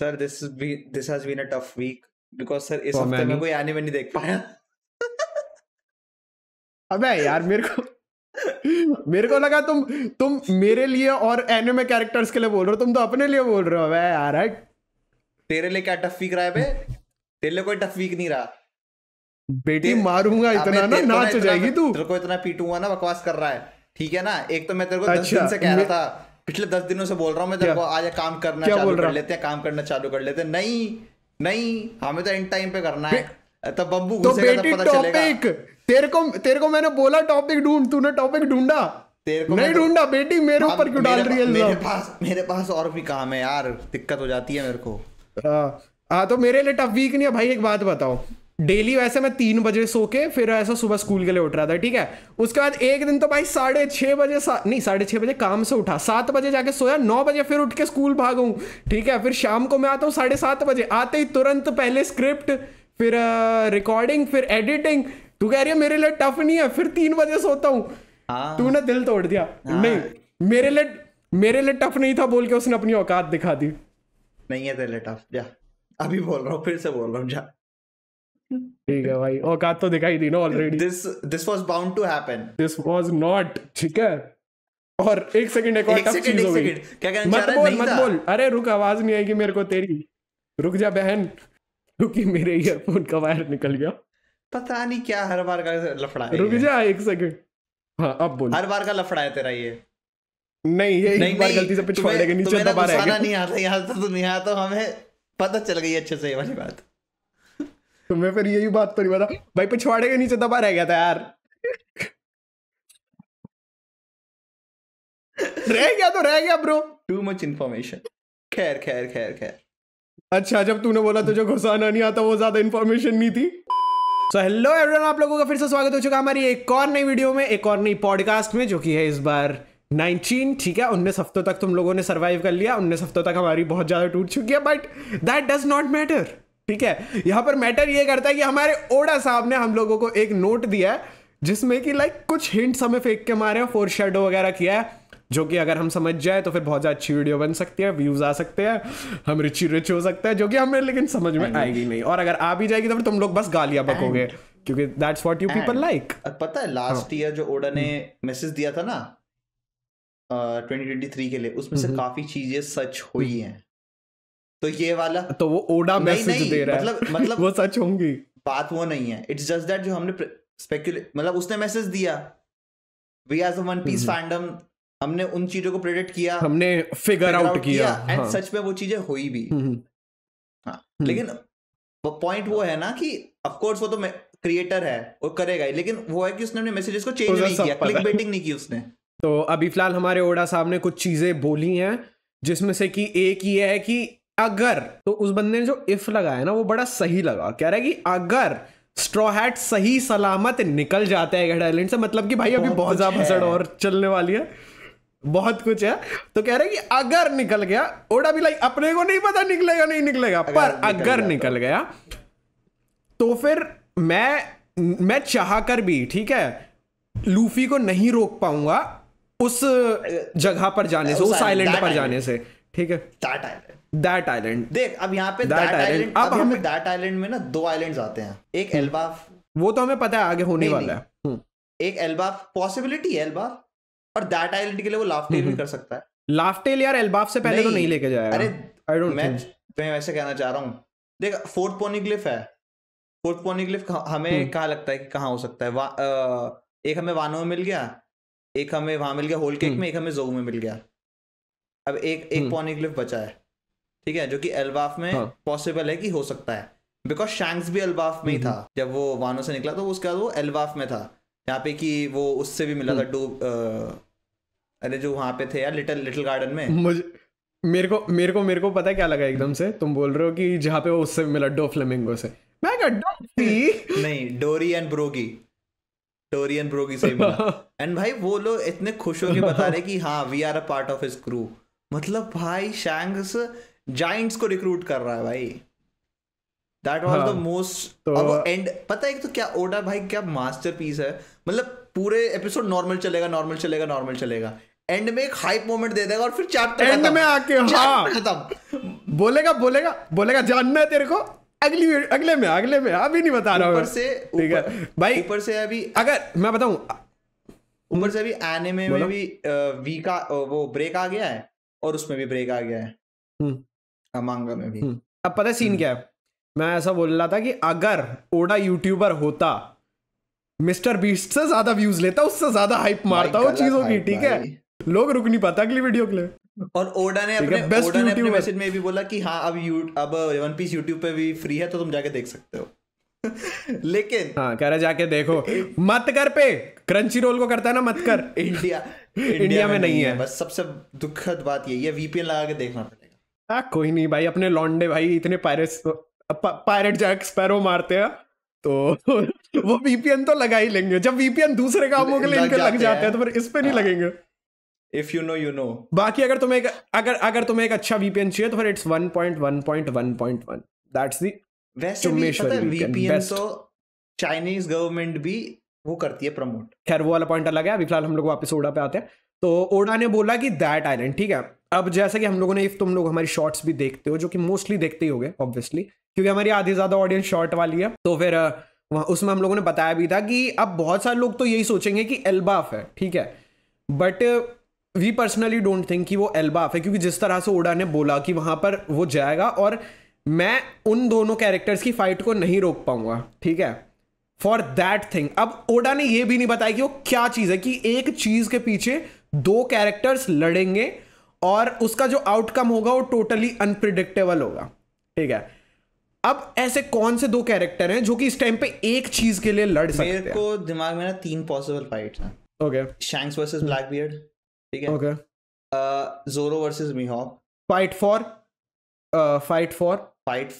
Sir this this has been a tough week because sir इस हफ्ते मैं कोई एनिमे नहीं देख पाया अबे यार मेरे को मेरे को लगा तुम तुम मेरे लिए और एनिमे कैरेक्टर्स के लिए बोल रहे हो तुम तो अपने लिए बोल रहे हो अबे यार राइट तेरे लिए क्या टफ वीक रहा है बे तेरे लिए कोई टफ वीक नहीं रहा बेटी मारूंगा इतना ना नाच जाएगी तू तेरे को इतना पीटूंगा ना बकवास कर रहा है ठीक है ना एक तो मैं तेरे को दस अच्छा, दिन से कह रहा था पिछले दस दिनों से बोल रहा हूँ मैं तेरे को आज काम करना चालू कर लेते हैं काम करना चालू कर लेते हैं नहीं नहीं हमें तो एंड टाइम पे करना है तब बम्बू तो बेटी टॉपिक तेरे को तेरे को मैंने बोला टॉपिक ढूंढ तूने टॉपिक ढूंढा तेरे को नहीं तो- ढूंढा बेटी मेरे ऊपर क्यों डाल रही है मेरे पास मेरे पास और भी काम है यार दिक्कत हो जाती है मेरे को हाँ, हाँ तो मेरे लिए टफ वीक नहीं है भाई एक बात बताओ डेली वैसे मैं तीन बजे सो के फिर ऐसा सुबह स्कूल के लिए उठ रहा था ठीक है उसके बाद एक दिन तो भाई साढ़े छः बजे सा, नहीं साढ़े छः बजे काम से उठा सात बजे जाके सोया नौ बजे फिर उठ के स्कूल भागा ठीक है फिर शाम को मैं आता हूँ साढ़े सात बजे आते ही तुरंत पहले स्क्रिप्ट फिर रिकॉर्डिंग फिर एडिटिंग तू कह रही है मेरे लिए टफ नहीं है फिर तीन बजे सोता हूँ हाँ। तूने दिल तोड़ दिया हाँ। नहीं मेरे लिए मेरे लिए टफ नहीं था बोल के उसने अपनी औकात दिखा दी नहीं है तेरे लिए टफ जा अभी बोल रहा हूँ फिर से बोल रहा हूँ जा ठीक है भाई और औकात तो दिखाई दी ना already this this was bound to happen this was not ठीक है और एक सेकंड एक और टफ चीज हो गई क्या कहना चाह रहा है नहीं मत बोल अरे रुक आवाज नहीं आएगी मेरे को तेरी रुक जा बहन क्योंकि मेरे ईयरफोन का वायर निकल गया पता नहीं क्या हर बार का लफड़ा है रुक जा एक सेकंड हाँ अब बोल हर बार का लफड़ा है तेरा ये नहीं ये एक बार गलती से पिछवाड़ेगा नीचे तो दबा रहेगा नहीं आता यहाँ तो नहीं आता तो हमें पता चल गई अच्छे से ये वाली बात तुम्हें फिर यही बात तो नहीं पता भाई पिछवाड़े के नीचे दबा रह गया था यार रह गया तो रह गया ब्रो टू मच इन्फॉर्मेशन खैर खैर खैर खैर अच्छा जब तूने बोला तुझे घुसाना नहीं आता वो ज्यादा इन्फॉर्मेशन नहीं थी सो हेलो एवरीवन आप लोगों का फिर से स्वागत हो चुका हमारी एक और नई वीडियो में एक और नई पॉडकास्ट में जो कि है इस बार 19 ठीक है उन्नीस हफ्तों तक तुम लोगों ने सर्वाइव कर लिया उन्नीस हफ्तों तक हमारी बहुत ज़्यादा टूट चुकी है but that does not matter ठीक है यहाँ पर मैटर ये करता है कि हमारे ओडा साहब ने हम लोगों को एक नोट दिया है जिसमें कि लाइक कुछ हिंट्स हमें फेंक के मारे हैं फोर शेडो वगैरह किया है जो कि अगर हम समझ जाए तो फिर बहुत ज़्यादा अच्छी वीडियो बन सकती है व्यूज़ आ सकते हैं हम रिची रिच हो सकते हैं जो कि हमें लेकिन समझ में आएगी नहीं और अगर आ भी जाएगी तो फिर तुम लोग बस गालियां बकोगे क्योंकि that's what you people like पता है लास्ट हाँ। ईयर जो ओडा ने मैसेज हम्म। दिया था ना ट्वेंटी uh, ट्वेंटी थ्री के लिए उसमें से हम्म। काफ़ी चीज़ें सच हुई हम्म। हैं तो ये वाला तो वो ओडा मैसेज नहीं, नहीं, दे रहा मतलब, है मतलब मतलब वो सच होंगी बात वो नहीं है इट्स जस्ट दैट जो हमने स्पेकुलेट मतलब उसने मैसेज दिया we as One Piece fandom हमने उन चीजों को प्रेडिक्ट किया हमने फिगर आउट किया एंड हाँ। सच में वो चीजें हुई भी हम्म, हम्म। हाँ. हम्म। लेकिन पॉइंट वो है ना कि ऑफ कोर्स वो तो क्रिएटर है वो करेगा ही लेकिन वो है कि उसने अपने मैसेजेस को चेंज तो नहीं किया क्लिक बेटिंग नहीं की उसने तो अभी फिलहाल हमारे ओडा साहब ने कुछ चीजें बोली हैं जिसमें से कि एक ये है कि अगर तो उस बंदे ने जो इफ लगाया ना वो बड़ा सही लगा कह रहा है कि अगर स्ट्रॉ हैट सही सलामत निकल जाते हैं हेड आइलैंड से मतलब कि भाई अभी बहुत ज्यादा भसड़ और चलने वाली है बहुत कुछ है तो कह रहे कि अगर निकल गया ओडा भी लाइक अपने को नहीं पता निकलेगा नहीं निकलेगा अगर पर निकल अगर तो। निकल गया तो फिर मैं मैं चाह कर भी ठीक है लूफी को नहीं रोक पाऊंगा उस जगह पर जाने से उस आइलैंड पर जाने से ठीक है दैट आइलैंड दैट आइलैंड देख अब यहाँ पे दैट आइलैंड अब हम दैट आइलैंड में ना दो आइलैंड आते हैं एक एल्बाफ हम्म। वो तो हमें पता है आगे होने वाला है हम्म। एक एल्बाफ पॉसिबिलिटी है एल्बाफ और दैट आइलैंड के लिए वो लाफ्टेल भी हम्म। कर सकता है लाफ्टेल यार एल्बाफ से पहले तो नहीं लेके जाएगा अरे आई डोंट मैं मैं वैसे कहना चाह रहा हूँ देख फोर्थ पोनिग्लिफ है फोर्थ पोनिग्लिफ हमें कहा लगता है कि कहाँ हो सकता है एक हमें वानो में मिल गया एक हमें वहां मिल गया होल केक में एक हमें जोऊ में मिल गया अब एक एक हम्म। पॉनिग्लिफ बचा है ठीक है जो कि एल्बाफ में पॉसिबल हाँ. है कि हो सकता है बिकॉज शैंक्स भी एल्बाफ में ही हम्म। था जब वो वानों से निकला तो उसके बाद वो एल्बाफ में था यहाँ पे कि वो उससे भी मिला था हम्म। डू अरे जो वहाँ पे थे यार लिटल लिटिल गार्डन में मुझे मेरे को मेरे को मेरे को पता क्या लगा एकदम से तुम बोल रहे हो कि जहाँ पे वो उससे मिला डो फ्लेमिंगो से मैं कहा डोरी नहीं डोरी एंड ब्रोगी डोरी एंड ब्रोगी से मिला एंड भाई वो लोग इतने खुश होकर बता रहे कि हाँ we are a part of his crew मतलब भाई शैंक्स जाइंट्स को रिक्रूट कर रहा है भाई दैट वाज द मोस्ट अब एंड पता है एक तो क्या ओडा भाई क्या मास्टरपीस है मतलब पूरे एपिसोड नॉर्मल चलेगा नॉर्मल चलेगा नॉर्मल चलेगा एंड में एक हाइप मोमेंट दे देगा और फिर चैप्टर एंड में आके हां खत्म बोलेगा बोलेगा बोलेगा जानना है तेरे को अगली अगले में अगले में अभी नहीं बता रहा ऊपर से ठीक है भाई ऊपर से अभी अगर मैं बताऊं ऊपर से अभी एनीमे में भी वी का वो ब्रेक आ गया है और उसमें भी ब्रेक आ गया है हम्म। अमांगा में भी हम्म। अब पता सीन हम्म। क्या है मैं ऐसा बोल रहा था कि अगर ओडा यूट्यूबर होता मिस्टर बीस्ट से ज्यादा व्यूज लेता उससे ज्यादा हाइप मारता वो चीजों की ठीक है लोग रुक नहीं पाता अगली वीडियो के लिए और ओडा ने अपने बेस्ट ओडा ने अपने मैसेज में भी बोला कि हाँ अब यू अब वन पीस यूट्यूब पे भी फ्री है तो तुम जाके देख सकते हो लेकिन हाँ कह रहे जाके देखो मत कर पे क्रंची रोल को करता है ना मत कर इंडिया इंडिया, इंडिया में, में नहीं है बस सबसे दुखद बात यही है वीपीएन लगा के देखना पड़ेगा हाँ कोई नहीं भाई अपने लॉन्डे भाई इतने पायरेट्स पायरेट जैक स्पैरो मारते हैं तो वो वीपीएन तो लगा ही लेंगे जब वीपीएन दूसरे कामों के लिए इनके लग जाते हैं तो फिर इस पे नहीं हाँ। लगेंगे if you know you know बाकी अगर तुम्हें एक अगर अगर तुम्हें एक अच्छा वीपीएन चाहिए तो फिर इट्स 1.1.1.1 दैट्स द वैसे भी पता है वीपीएन तो चाइनीज गवर्नमेंट भी वो करती है प्रमोट खैर वो वाला पॉइंट अलग है अभी फिलहाल हम लोग वापस ओडा पे आते हैं तो ओडा ने बोला कि दैट आइलैंड ठीक है अब जैसा कि हम लोगों ने इफ तुम लोग हमारी शॉर्ट्स भी देखते हो जो कि मोस्टली देखते ही हो गए ऑब्वियसली क्योंकि हमारी आधी ज़्यादा ऑडियंस शॉर्ट वाली है तो फिर वहाँ उसमें हम लोगों ने बताया भी था कि अब बहुत सारे लोग तो यही सोचेंगे कि एल्बाफ है ठीक है but we personally don't think कि वो एल्बाफ है क्योंकि जिस तरह से ओडा ने बोला कि वहां पर वो जाएगा और मैं उन दोनों कैरेक्टर्स की फाइट को नहीं रोक पाऊंगा ठीक है फॉर दैट थिंग अब ओडा ने यह भी नहीं बताया कि वो क्या चीज है कि एक चीज के पीछे दो कैरेक्टर्स लड़ेंगे और उसका जो आउटकम होगा वो टोटली अनप्रिडिक्टेबल होगा ठीक है अब ऐसे कौन से दो कैरेक्टर हैं जो कि इस टाइम पे एक चीज के लिए लड़ सकते हैं मेरे को दिमाग में ना तीन पॉसिबल फाइट हैं ओके शैंक्स वर्सेस बियर्ड ठीक है okay Zoro versus Mihawk fight for fight for fight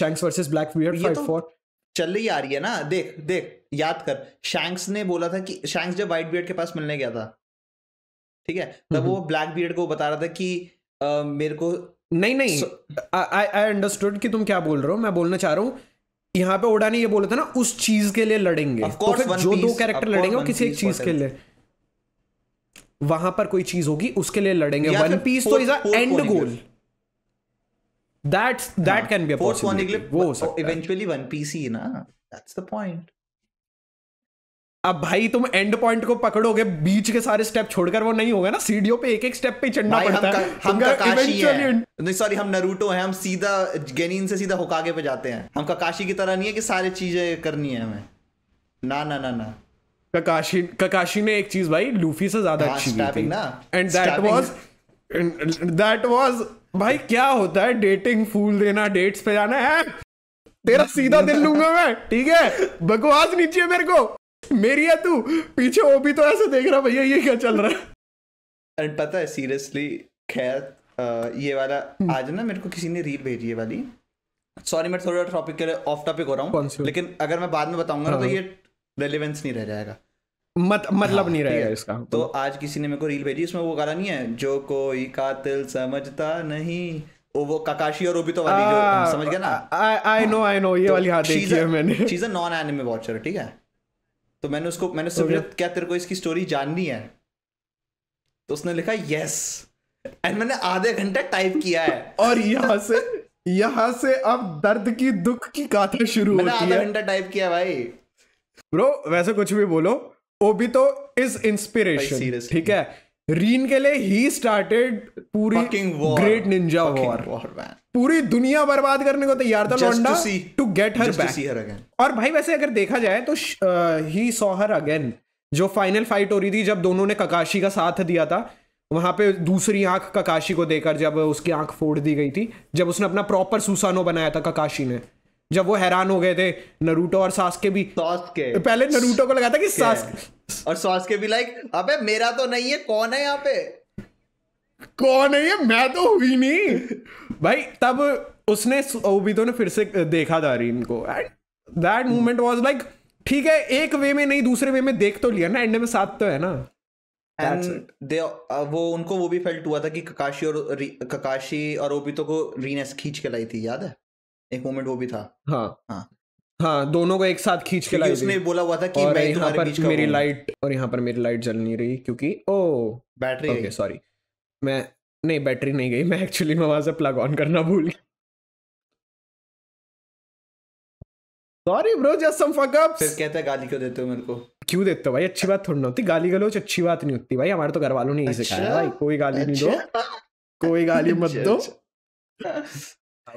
Shanks versus Beard fight for चल रही आ रही है ना देख देख याद कर शैंक्स ने बोला था कि शैंक्स जब व्हाइट बियर्ड के पास मिलने गया था ठीक है तब वो ब्लैक बियर्ड को बता रहा था कि आ, मेरे को नहीं नहीं आई आई अंडरस्टूड कि तुम क्या बोल रहे हो मैं बोलना चाह रहा हूँ यहाँ पे ओडा ने ये बोला था ना उस चीज के लिए लड़ेंगे तो जो दो कैरेक्टर लड़ेंगे वो किसी एक चीज के लिए वहां पर कोई चीज होगी उसके लिए लड़ेंगे वन पीस तो is a end goal That's that हाँ, can be a force one eclipse. लिए वो हो सकता इवेंचुअली वन पीस ही ना दैट्स द पॉइंट अब भाई तुम एंड पॉइंट को पकड़ोगे बीच के सारे स्टेप छोड़कर वो नहीं होगा ना सीढ़ियों पे एक एक स्टेप पे चढ़ना पड़ता हम, है हम काकाशी हैं नहीं सॉरी हम नरूटो हैं हम सीधा गेनिन से सीधा होकागे पे जाते हैं हम काकाशी की तरह नहीं है कि सारी चीजें करनी है हमें ना ना ना ना काकाशी काकाशी ने एक चीज भाई लूफी से ज्यादा हाँ, अच्छी की थी and that was that was भाई क्या होता है डेटिंग फूल देना डेट्स पे जाना है तेरा सीधा दिल लूंगा मैं ठीक है बकवास नीचे मेरे को मेरी है तू पीछे वो भी तो ऐसे देख रहा भैया ये क्या चल रहा है एंड पता है सीरियसली खैर ये वाला हम्म। आज ना मेरे को किसी ने रील भेजी है वाली सॉरी मैं थोड़ा टॉपिक के लिए ऑफ टॉपिक हो रहा हूँ लेकिन अगर मैं बाद में बताऊंगा ना तो हाँ। ये रेलिवेंस नहीं रह जाएगा मत मतलब हाँ, नहीं रहेगा इसका तो, तो आज किसी ने मेरे को रील भेजी उसमें वो गाना नहीं है जो कोई कातिल समझता नहीं वो वो काकाशी और ओबितो वाली आ, जो समझ गया ना आई नो आई नो ये तो वाली हाँ देखी है मैंने चीज अ नॉन एनिमे वॉचर ठीक है तो मैंने उसको मैंने उससे okay. क्या तेरे को इसकी स्टोरी जाननी है तो उसने लिखा यस एंड मैंने आधे घंटे टाइप किया है और यहाँ से यहाँ से अब दर्द की दुख की गाथा शुरू होती है आधा घंटा टाइप किया भाई ब्रो वैसे कुछ भी बोलो ओबितो इज इंस्पिरेशन ठीक है रीन के लिए ही स्टार्टेड पूरी ग्रेट निंजा वॉर पूरी दुनिया बर्बाद करने को तैयार था लोंडा टू गेट हर बैक और भाई वैसे अगर देखा जाए तो ही सॉ हर अगेन जो फाइनल फाइट हो रही थी जब दोनों ने ककाशी का साथ दिया था वहां पे दूसरी आंख काकाशी को देकर जब उसकी आंख फोड़ दी गई थी जब उसने अपना प्रॉपर सुसानो बनाया था ककाशी ने जब वो हैरान हो गए थे नरूटो और सास्के भी सास्के पहले नरूटो को लगा था कि सास और सास्के भी लाइक अबे मेरा तो नहीं है कौन है यहाँ पे कौन है ये मैं तो हुई नहीं भाई तब उसने ओबितो ने फिर से देखा था रीन को and that moment was like ठीक है एक वे में नहीं दूसरे वे में देख तो लिया ना एंड में साथ तो है ना एंड वो उनको वो भी फेल्ट हुआ था कि ककाशी और ककाशी और ओबितो को रीनेस खींच के लाई थी याद है एक मोमेंट वो भी था हाँ हाँ हाँ दोनों को एक साथ खींच के लाइट उसने बोला हुआ था कि और मैं यहाँ पर बीच मेरी लाइट और यहाँ पर मेरी लाइट जल नहीं रही क्योंकि ओ बैटरी ओके सॉरी मैं नहीं बैटरी नहीं गई मैं एक्चुअली मैं वहां से प्लग ऑन करना भूल गया sorry bro just some fuck up फिर कहते हैं गाली क्यों देते हो मेरे को क्यों देते हो भाई अच्छी बात थोड़ी ना होती गाली गलोच अच्छी बात नहीं होती भाई हमारे तो घर वालों ने यही सिखाया अच्छा। भाई कोई गाली नहीं दो अच्छा। कोई गाली मत दो अच्छा,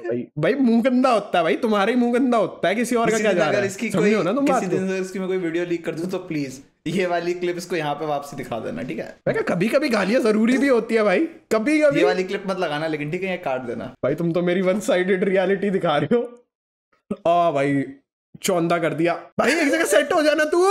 भाई भाई मुंह गंदा होता है भाई तुम्हारे ही मुंह गंदा होता है किसी और का क्या जा रहा है इसकी कोई ना तुम किसी दिन अगर इसकी मैं कोई वीडियो लीक कर दूं तो प्लीज ये वाली क्लिप इसको यहाँ पे वापसी दिखा देना ठीक है मैं क्या कभी कभी गालियां जरूरी भी होती है भाई कभी कभी ये वाली क्लिप मत लगाना लेकिन ठीक है ये काट देना भाई तुम तो मेरी वन साइडेड रियलिटी दिखा रहे हो आ भाई चौंदा कर दिया भाई एक जगह सेट हो जाना तू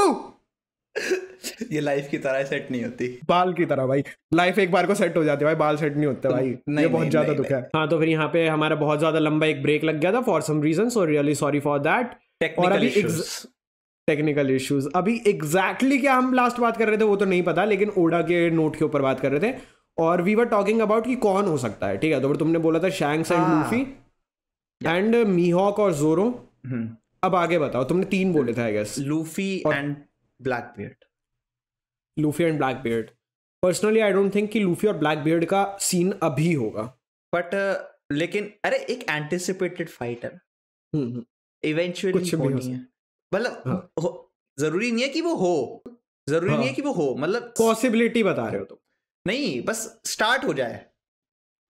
ये लाइफ की तरह सेट नहीं होती बाल की तरह भाई लाइफ एक बार को सेट हो जाती है भाई बाल सेट नहीं होते भाई नहीं, ये बहुत ज्यादा दुख है हाँ तो फिर यहाँ पे हमारा बहुत ज्यादा लंबा एक ब्रेक लग गया था for some reason so really sorry for that और अभी टेक्निकल इश्यूज अभी एग्जैक्टली exactly क्या हम लास्ट बात कर रहे थे वो तो नहीं पता लेकिन ओडा के नोट के ऊपर बात कर रहे थे और वी वर टॉकिंग अबाउट कि कौन हो सकता है ठीक है तो फिर तुमने बोला था Shanks and Luffy and Mihawk और जोरो हम्म। अब आगे बताओ तुमने तीन बोले थे I guess Luffy and Blackbeard Luffy and Blackbeard personally I don't think कि लूफी और ब्लैक बियर्ड का सीन अभी होगा बट uh, लेकिन अरे एक एंटिसिपेटेड फाइट है इवेंचुअली हम्म, हम्म। कुछ भी नहीं है मतलब हाँ. जरूरी नहीं है कि वो हो जरूरी हाँ. नहीं है कि वो हो मतलब पॉसिबिलिटी बता रहे हो तुम तो। नहीं बस स्टार्ट हो जाए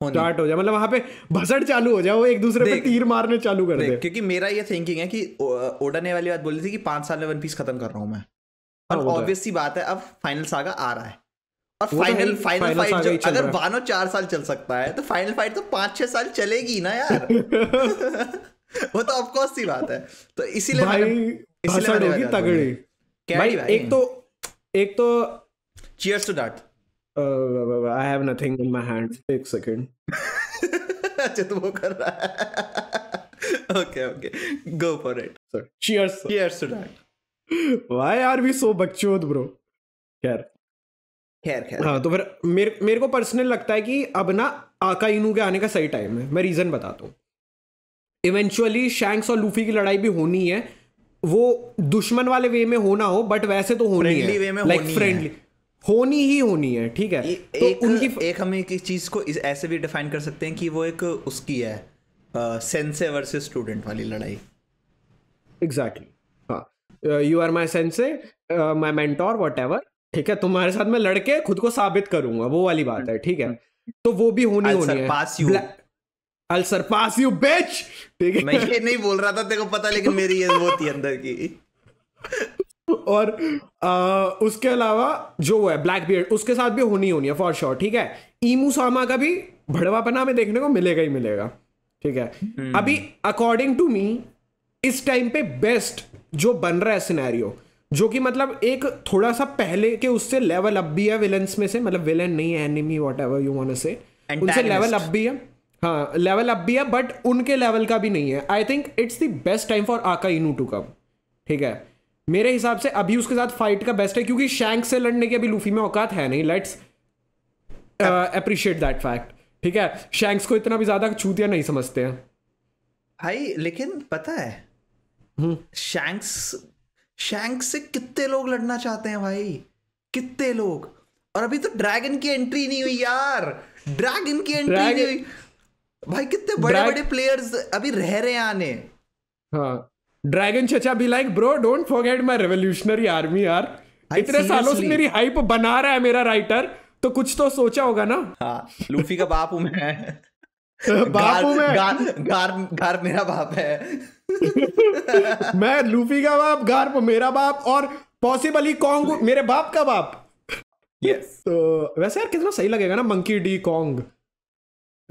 स्टार्ट हो जाए मतलब वहां पे भसड़ चालू हो जाए वो एक दूसरे पे तीर मारने चालू कर दे क्योंकि मेरा ये थिंकिंग है कि ओडा वाली बात बोल रही थी कि पांच साल में वन पीस खत्म कर रहा हूं मैं और ऑब्वियसली हाँ, तो बात है अब फाइनल सागा आ रहा है और फाइनल फाइनल फाइट जो अगर बानो चार साल चल सकता है तो फाइनल फाइट तो पांच छह साल चलेगी ना यार वो तो ऑफकोर्स सी बात है तो इसीलिए भाई इसीलिए भाई एक तो एक तो cheers to that I have nothing in my एक सेकंड अच्छा तो वो कर रहा है okay okay go for it cheers cheers to that Why are we so बकचोद bro? खैर खैर खैर हाँ तो फिर मेरे मेरे को पर्सनल लगता है कि अब ना आका इनू के आने का सही टाइम है मैं रीज़न बताता हूँ इवेंचुअली शैंक्स और लूफी की लड़ाई भी होनी है वो दुश्मन वाले वे में होना हो बट वैसे तो होनी है वे में लाइक फ्रेंडली होनी ही होनी है ठीक है ए, तो एक, उनकी एक हम एक चीज़ को इस ऐसे भी डिफाइन कर सकते हैं कि वो एक उसकी है सेंसे वर्सेस स्टूडेंट वाली लड़ाई exactly you are my sensei my mentor whatever ठीक है तुम्हारे साथ मैं लड़के खुद को साबित करूंगा वो वाली बात है ठीक है तो वो भी होनी होनी है I'll surpass you bitch ठीक है मैं ये नहीं बोल रहा था तेरे को पता लेकिन मेरी ये वो थी अंदर की और आ, उसके अलावा जो है ब्लैक बियर्ड उसके साथ भी होनी होनी है फॉर श्योर ठीक है ईमू सामा का भी भड़वापना में देखने को मिलेगा ही मिलेगा ठीक है hmm. अभी अकॉर्डिंग टू मी इस टाइम पे बेस्ट जो बन रहा है सिनेरियो जो कि मतलब एक थोड़ा सा पहले के उससे लेवल अप भी है विलन्स में से मतलब विलन नहीं है enemy whatever you want say उनसे लेवल अप भी है हाँ लेवल अप भी है बट उनके लेवल का भी नहीं है I think it's the best time for Akainu to come ठीक है मेरे हिसाब से अभी उसके साथ फाइट का बेस्ट है क्योंकि शैंक से लड़ने की अभी लूफी में औकात है नहीं लेट्स अप्रिशिएट दैट फैक्ट ठीक है शैंक्स को इतना भी ज्यादा छूतिया नहीं समझते हैं भाई लेकिन पता है हम्म। शैंक्स शैंक्स से कितने लोग लड़ना चाहते हैं भाई कितने लोग और अभी तो ड्रैगन की एंट्री नहीं हुई यार ड्रैगन की एंट्री Dragon... नहीं हुई भाई कितने बड़े Drag... बड़े प्लेयर्स अभी रह रहे हैं आने हाँ ड्रैगन चचा भी like bro don't forget my revolutionary army यार इतने सालों से मेरी हाइप बना रहा है मेरा राइटर तो कुछ तो सोचा होगा ना हाँ लूफी का बाप हूं मैं बाप में गार, गार, गार मेरा बाप है मैं लूफी का बाप गार मेरा बाप और पॉसिबली कॉन्ग मेरे बाप का बाप यस तो वैसे यार कितना सही लगेगा ना मंकी डी कॉन्ग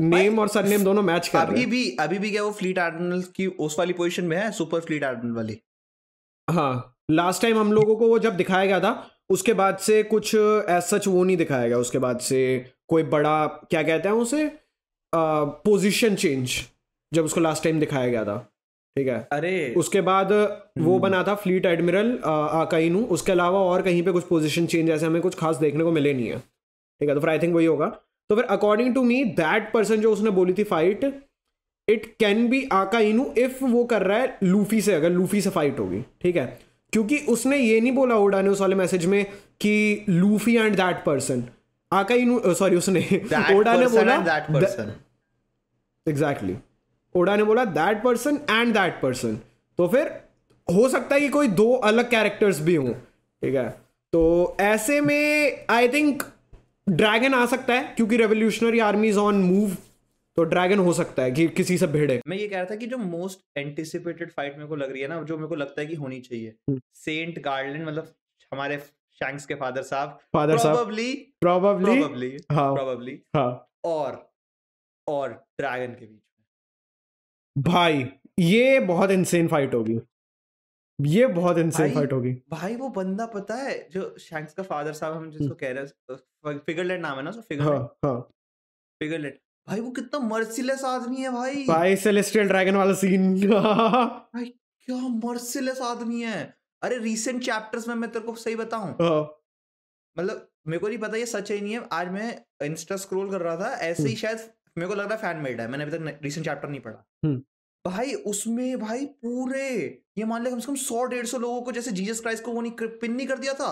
नेम और सरनेम दोनों मैच कर अभी भी अभी भी क्या वो फ्लीट आर्डनल की उस वाली पोजीशन में है सुपर फ्लीट आर्डनल वाली हाँ लास्ट टाइम हम लोगों को वो जब दिखाया गया था उसके बाद से कुछ ऐसा सच वो नहीं दिखाया गया उसके बाद से कोई बड़ा क्या कहते हैं उसे पोजीशन चेंज जब उसको लास्ट टाइम दिखाया गया था ठीक है अरे उसके बाद वो हम्म। बना था फ्लीट एडमिरल आकाइनू उसके अलावा और कहीं पे कुछ पोजीशन चेंज ऐसे हमें कुछ खास देखने को मिले नहीं है ठीक है तो फिर आई थिंक वही होगा तो फिर according to me that person जो उसने बोली थी फाइट इट कैन बी आका इनू इफ वो कर रहा है लूफी से अगर लूफी से फाइट होगी ठीक है क्योंकि उसने ये नहीं बोला ओडा ने उस वाले मैसेज में कि लूफी एंड दैट पर्सन आका इनू सॉरी उसने ओडा ने बोला दैट पर्सन एग्जैक्टली ओडा ने बोला that person and that person तो फिर हो सकता है कि कोई दो अलग कैरेक्टर्स भी हों ठीक है तो ऐसे में आई थिंक ड्रैगन आ सकता है क्योंकि रेवोल्यूशनरी आर्मीज ऑन मूव तो ड्रैगन हो सकता है कि किसी से भिड़े मैं ये कह रहा था कि जो मोस्ट एंटिसिपेटेड फाइट मेरे को लग रही है ना जो मेरे को लगता है कि होनी चाहिए सेंट हम्म। गार्डन मतलब हमारे शैंक्स के फादर साहब फादर probably, probably, probably, हाँ, probably, हाँ, और और ड्रैगन के बीच में भाई ये बहुत इनसेन फाइट होगी ये बहुत इनसेन फाइट होगी भाई वो बंदा पता है जो शैंक्स का फादर साहब हम जिसको हम्म। कह रहे हैं फिगरलेट नाम है ना सो फिगरलैंड हाँ, फिगरलेट हाँ। भाई वो कितना मर्सीलेस आदमी है भाई भाई सेलेस्टियल ड्रैगन वाला सीन भाई क्या मर्सीलेस आदमी है अरे रिसेंट चैप्टर्स में मैं तेरे को सही बताऊं हाँ। मतलब मेरे को नहीं पता ये सच है नहीं है आज मैं इंस्टा स्क्रॉल कर रहा था ऐसे ही हम्म। शायद मेरे को लग रहा है फैन मेड है मैंने अभी तक रिसेंट चैप्टर नहीं पढ़ा हम्म। भाई उसमें भाई पूरे ये मान लिया कम से कम सौ डेढ़ सौ लोगों को जैसे जीजस क्राइस्ट को वो नहीं पिन नहीं कर दिया था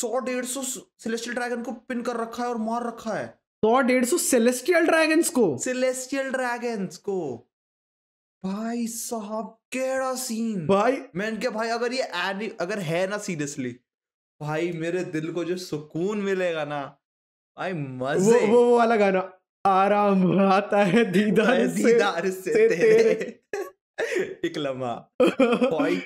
सौ डेढ़ सौ सिलेस्टियल ड्रैगन को पिन कर रखा है और मार रखा है सौ डेढ़ सौ सिलेस्टियल ड्रैगन को सिलेस्टियल ड्रैगन को भाई साहब केड़ा सीन भाई मैंने क्या भाई अगर ये एनी अगर है ना सीरियसली भाई मेरे दिल को जो सुकून मिलेगा ना भाई मजे वो वो, वो वाला गाना आराम आता है दीदार से दीदार से, से तेरे, तेरे। एक लम्हा भाई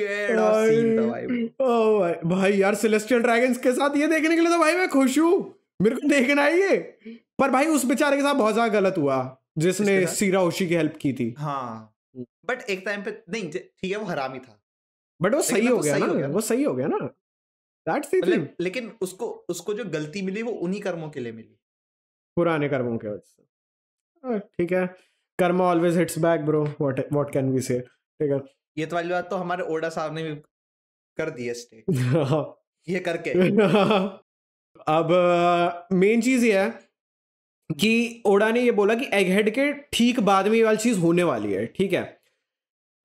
केड़ा सीन था भाई ओ भाई भाई यार सेलेस्टियल ड्रैगन्स के साथ ये देखने के लिए तो भाई मैं खुश हूं मेरे को देखना है ये पर भाई उस बेचारे के साथ बहुत ज्यादा गलत हुआ जिसने सीरा होशी की हेल्प की थी हाँ बट एक टाइम पे नहीं ठीक है वो हराम ही था बट तो वो सही हो गया ना वो सही हो गया ना दैट्स द थिंग लेकिन उसको उसको जो गलती मिली वो उन्हीं कर्मों के लिए मिली पुराने कर्मों के वजह से हाँ, ठीक है karma always hits back bro what what can we say ठीक है ये तो वाली बात तो हमारे ओडा साहब ने भी कर दी है ये करके अब मेन चीज ये है कि ओडा ने ये बोला कि एग हेड के ठीक बाद में ये वाली चीज होने वाली है ठीक है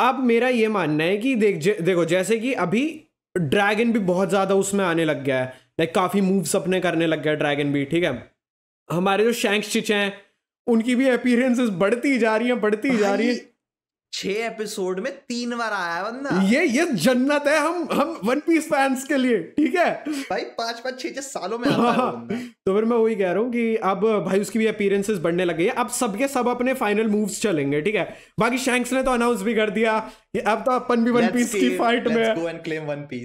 अब मेरा ये मानना है कि देख देखो जैसे कि अभी ड्रैगन भी बहुत ज़्यादा उसमें आने लग गया है लाइक काफ़ी मूव्स अपने करने लग गया ड्रैगन भी ठीक है हमारे जो शैंक्स चिचे हैं उनकी भी अपीरेंसेस बढ़ती जा रही हैं बढ़ती जा रही हैं छह एपिसोड में तीन बार आया बंदा ये ये जन्नत है हम हम वन पीस फैंस के लिए ठीक है भाई पांच पांच छह छह सालों में आता हाँ, तो फिर मैं वही कह रहा हूँ कि अब भाई उसकी भी अपीयरेंसेस बढ़ने लगे अब सबके सब अपने फाइनल मूव्स चलेंगे ठीक है बाकी शैंक्स ने तो अनाउंस भी कर दिया अब तो अपन भी वन पीस की फाइट में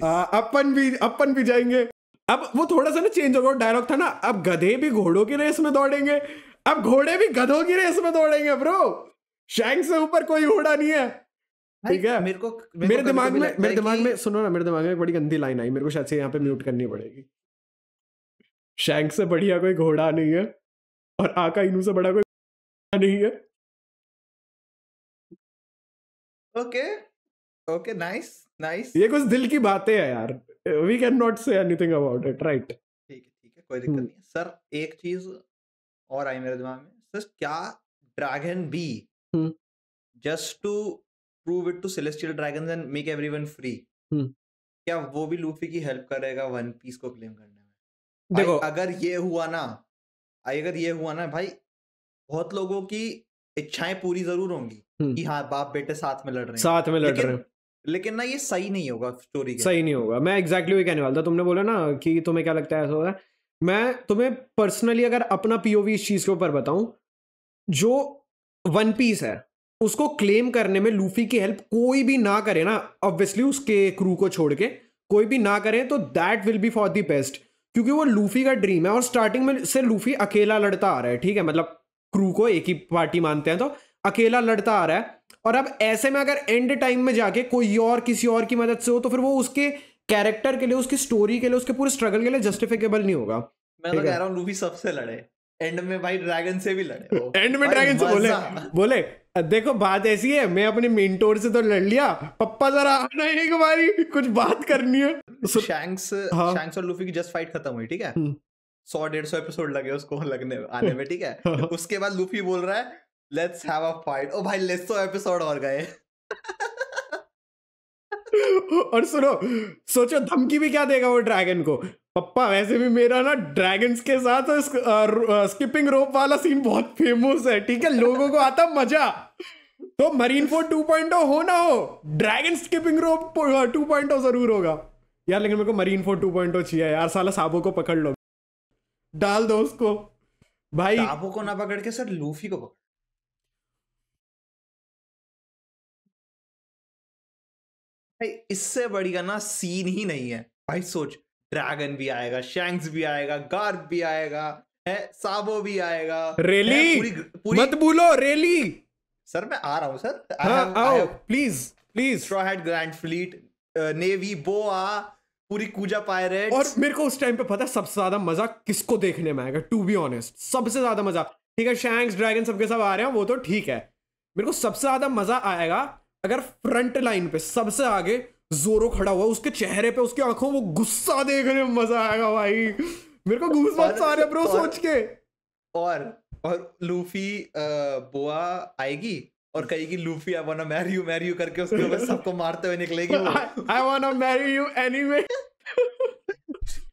हाँ, अपन भी अपन भी जाएंगे अब वो थोड़ा सा ना चेंज होगा डायलॉग था ना अब गधे भी घोड़ों की रेस में दौड़ेंगे अब घोड़े भी गधों की रेस में दौड़ेंगे ब्रो शैंक से ऊपर कोई घोड़ा नहीं है ठीक है मेरे को मेरे, मेरे को दिमाग में मेरे दिमाग में सुनो ना मेरे दिमाग में बड़ी गंदी लाइन आई मेरे को शायद से यहाँ पे म्यूट करनी पड़ेगी शैंक से बढ़िया कोई घोड़ा नहीं है और आका इनू से बड़ा कोई नहीं है ओके ओके नाइस नाइस ये कुछ दिल की बातें है यार we can not say anything about it right ठीक है ठीक है कोई दिक्कत हम्म। नहीं सर एक चीज और आई मेरे दिमाग में सर क्या Dragon be just to prove it to celestial dragon and make everyone free क्या वो भी लूफी की हेल्प करेगा वन पीस को क्लेम करने में देखो अगर ये हुआ ना अगर ये हुआ ना भाई बहुत लोगों की इच्छाएं पूरी जरूर होंगी hmm. कि हाँ बाप बेटे साथ में लड़ रहे हैं साथ में लड़ रहे हैं लेकिन ना ये सही नहीं होगा स्टोरी के सही नहीं होगा मैं एग्जैक्टली exactly कहने वाला था तुमने बोला ना कि तुम्हें क्या लगता है ऐसा होगा मैं तुम्हें पर्सनली अगर अपना पीओवी इस चीज के ऊपर बताऊं जो वन पीस है उसको क्लेम करने में लूफी की हेल्प कोई भी ना करे ना ऑब्वियसली उसके क्रू को छोड़ के कोई भी ना करे तो that will be for the best क्योंकि वो लूफी का ड्रीम है और स्टार्टिंग में से लूफी अकेला लड़ता आ रहा है ठीक है मतलब क्रू को एक ही पार्टी मानते हैं तो अकेला लड़ता आ रहा है और अब ऐसे में अगर एंड टाइम में जाके कोई और किसी और की मदद से हो तो फिर वो उसके कैरेक्टर के लिए उसकी स्टोरी के लिए उसके पूरे स्ट्रगल के लिए जस्टिफिकेबल नहीं होगा मैं तो कह रहा हूँ लूफी सबसे लड़े एंड में भाई ड्रैगन से भी लड़े एंड में ड्रैगन से बोले बोले देखो बात ऐसी है मैं अपने मेंटोर से तो लड़ लिया पप्पा जरा आना एक बारी कुछ बात करनी है शैंक्स हाँ। शैंक्स और लूफी की जस्ट फाइट खत्म हुई ठीक है हम्म। सौ डेढ़ सौ एपिसोड लगे उसको लगने आने में ठीक है हाँ। उसके बाद लूफी बोल रहा है लेट्स हैव अ फाइट ओ भाई लेट्स सौ एपिसोड और गए और सुनो सोचो धमकी भी क्या देगा वो ड्रैगन को पप्पा वैसे भी मेरा ना ड्रैगन्स के साथ स्क, आ, र, आ, स्किपिंग रोप वाला सीन बहुत फेमस है ठीक है लोगों को आता मजा तो मरीन फोर टू पॉइंट हो ना हो Dragon skipping rope two point जरूर होगा यार लेकिन मेरे को मरीन फोर टू पॉइंट चाहिए यार साला साबो को पकड़ लो डाल दो उसको भाई साबो को ना पकड़ के सर लूफी को पकड़ इससे बढ़िया ना सीन ही नहीं है भाई सोच ड्रैगन भी आएगा शैंक्स भी आएगा गार्ड भी आएगा है साबो भी आएगा रेली पूरी, पूरी मत बोलो रेली सर मैं आ रहा हूँ सर हाँ, आओ please please Straw Hat Grand Fleet navy Boa पूरी कूजा पायरेट और मेरे को उस टाइम पे पता है सबसे ज्यादा मजा किसको देखने में आएगा टू बी ऑनेस्ट सबसे ज्यादा मजा ठीक है शैंक्स ड्रैगन सबके सब आ रहे हैं वो तो ठीक है मेरे को सबसे ज्यादा मजा आएगा अगर फ्रंट लाइन पे सबसे आगे जोरो खड़ा हुआ उसके चेहरे पे उसकी आंखों वो गुस्सा देखने में मजा आएगा भाई मेरे को गूस बम्स आ रहे ब्रो सोच के और और लूफी बुआ आएगी और कहेगी Luffy I want to marry you marry you करके उसके ऊपर सबको मारते हुए निकलेगी I want to marry you anyway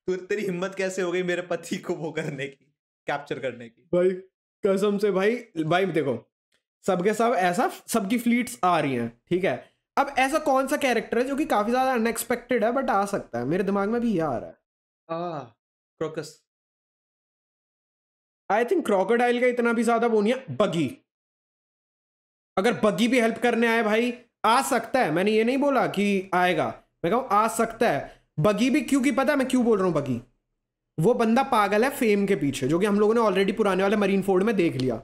तेरी हिम्मत कैसे हो गई मेरे पति को वो करने की कैप्चर करने की भाई कसम से भाई भाई देखो सबके सब ऐसा सबकी फ्लीट्स आ रही हैं ठीक है अब ऐसा कौन सा कैरेक्टर है जो कि काफी ज्यादा अनएक्सपेक्टेड है बट आ सकता है मेरे दिमाग में भी ये आ रहा है क्रोकस आई थिंक क्रोकोडाइल का इतना भी ज्यादा वो नहीं है बगी अगर बगी भी हेल्प करने आए भाई आ सकता है मैंने ये नहीं बोला कि आएगा मैं कहूँ आ सकता है बगी भी क्योंकि पता है मैं क्यों बोल रहा हूँ बगी वो बंदा पागल है फेम के पीछे जो कि हम लोगों ने ऑलरेडी पुराने वाले मरीन फोर्ड में देख लिया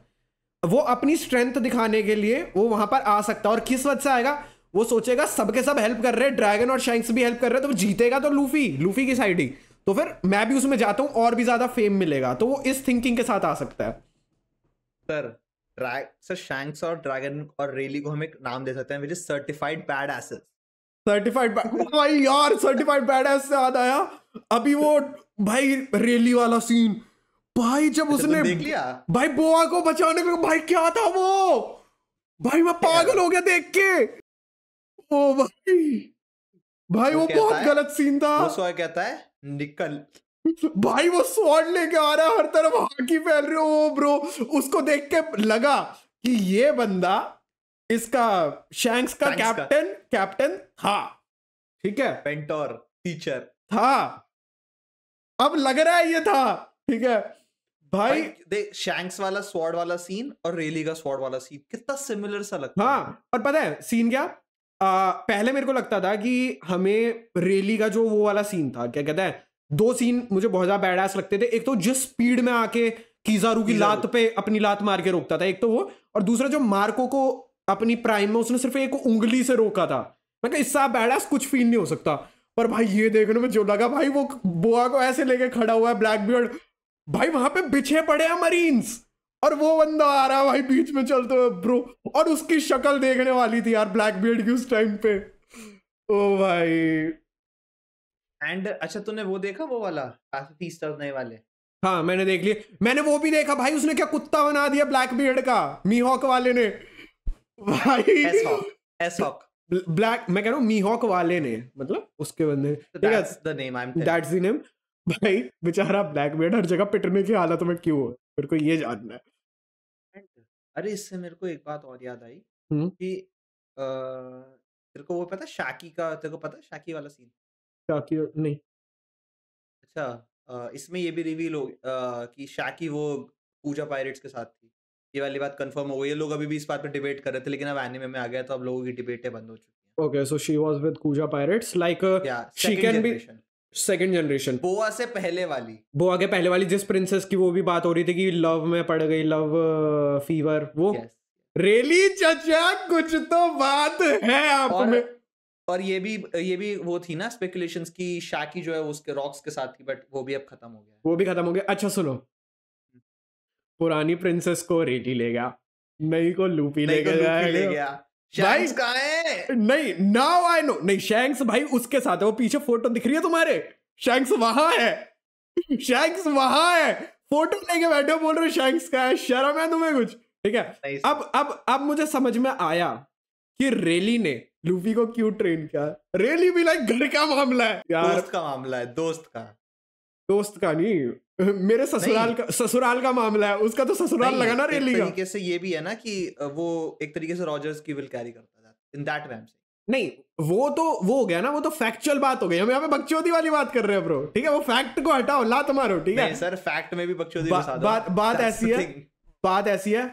वो अपनी स्ट्रेंथ दिखाने के लिए वो वहां पर आ सकता है और किस वजह से आएगा वो सोचेगा सबके सब हेल्प कर रहे हैं ड्रैगन और शैंक्स भी हेल्प कर रहे हैं तो वो जीतेगा तो लूफी लूफी की साइड ही तो फिर मैं भी उसमें जाता हूँ और भी ज्यादा फेम मिलेगा तो वो इस थिंकिंग के साथ आ सकता है सर सर शैंक्स और ड्रैगन और रेली को हम एक नाम दे सकते हैं विच इज सर्टिफाइड बैड एसेट्स सर्टिफाइड भाई यार सर्टिफाइड बैड एस से याद आया अभी वो भाई रेली वाला सीन भाई जब अच्छा, उसने देख लिया भाई बोआ को बचाने को भाई क्या था वो भाई मैं पागल हो गया देख के ओ भाई भाई वो, वो बहुत गलत सीन था वो सॉय कहता है निकल भाई वो स्वॉर्ड लेके आ रहा हर तरफ हाकी फैल रही हो ब्रो उसको देख के लगा कि ये बंदा इसका शैंक्स का कैप्टन कैप्टन था ठीक है पेंटोर टीचर था अब लग रहा है ये था ठीक है भाई देख शैंक्स वाला स्वॉर्ड वाला सीन और रेली का स्वॉर्ड वाला सीन कितना सिमिलर सा लगता हाँ है और पता है सीन क्या आ, पहले मेरे को लगता था कि हमें रेली का जो वो वाला सीन था क्या कहते हैं दो सीन मुझे बहुत ज्यादा बैड लगते थे एक तो जिस स्पीड में आके कीजारू की लात पे अपनी लात मार के रोकता था एक तो वो और दूसरा जो मार्को को अपनी प्राइम में उसने सिर्फ एक उंगली से रोका था मैं कहा इससे बैड कुछ फील नहीं हो सकता पर भाई ये देखने में जो लगा भाई वो बोआ को ऐसे लेके खड़ा हुआ है ब्लैक बियर्ड भाई वहां पे बिछे पड़े हैं मरीन्स और वो बंदा आ रहा है भाई बीच में चलते हुए ब्रो और उसकी शक्ल देखने वाली थी यार ब्लैक बियर्ड की उस टाइम पे ओ भाई एंड अच्छा तूने वो देखा वो वाला तीस नए वाले हाँ मैंने देख लिया मैंने वो भी देखा भाई उसने क्या कुत्ता बना दिया ब्लैक बियर्ड का मीहॉक वाले ने भाई एसहॉक ब्लैक मैं कह रहा हूँ मीहॉक वाले ने मतलब उसके बंदे दैट्स द नेम भाई बेचारा ब्लैक बियर्ड हर जगह पिटने की हालत में क्यों है मेरे को ये जानना है अरे इससे मेरे को एक बात और याद आई कि तेरे को वो पता शाकी का तेरे को पता शाकी वाला सीन? शाकी नहीं। अच्छा इसमें ये भी रिवील हो कि शाकी वो पूजा पायरेट्स के साथ थी। ये वाली बात कंफर्म हो गई ये लोग अभी भी इस बात पे डिबेट कर रहे थे लेकिन अब एनीमे में आ गया तो अब लोगों की डिबेटें बंद हो चुकी हैं। Okay so she was with Kuja pirates like she can be second generation Boa से पहले वाली बोआ के पहले वाली जिस प्रिंसेस की वो भी बात हो रही थी कि लव में पड़ गई लव फीवर uh, वो yes. रेली चचा कुछ तो बात है आप और, में और ये भी ये भी वो थी ना स्पेकुलेशंस की शाकी जो है उसके रॉक्स के साथ थी बट वो भी अब खत्म हो गया वो भी खत्म हो गया अच्छा सुनो हम्म। पुरानी प्रिंसेस को रेली ले गया नई को लूपी ले, ले गया भाई कहा है नहीं नाउ आई नो नहीं शैंक्स भाई उसके साथ है वो पीछे फोटो दिख रही है तुम्हारे शैंक्स वहां है शैंक्स वहां है फोटो लेके बैठे हो बोल रहे शैंक्स का है शर्म है तुम्हें कुछ ठीक है अब अब अब मुझे समझ में आया कि रेली ने लूफी को क्यों ट्रेन किया रेली भी लाइक घर का मामला है यार दोस्त का मामला है दोस्त का दोस्त का नहीं मेरे ससुराल नहीं। का ससुराल का मामला है उसका तो ससुराल लगा ना रेली का तरीके से ये भी है ना कि वो एक तरीके से रॉजर्स की विल कैरी करता था इन दैट वे नहीं वो तो वो हो गया ना वो तो फैक्चुअल बात हो गई हम यहाँ पे बकचोदी वाली बात कर रहे हैं ब्रो ठीक है वो फैक्ट को हटाओ ला तुम्हारो ठीक है सर फैक्ट में भी बकचोदी बात बात ऐसी है बात ऐसी है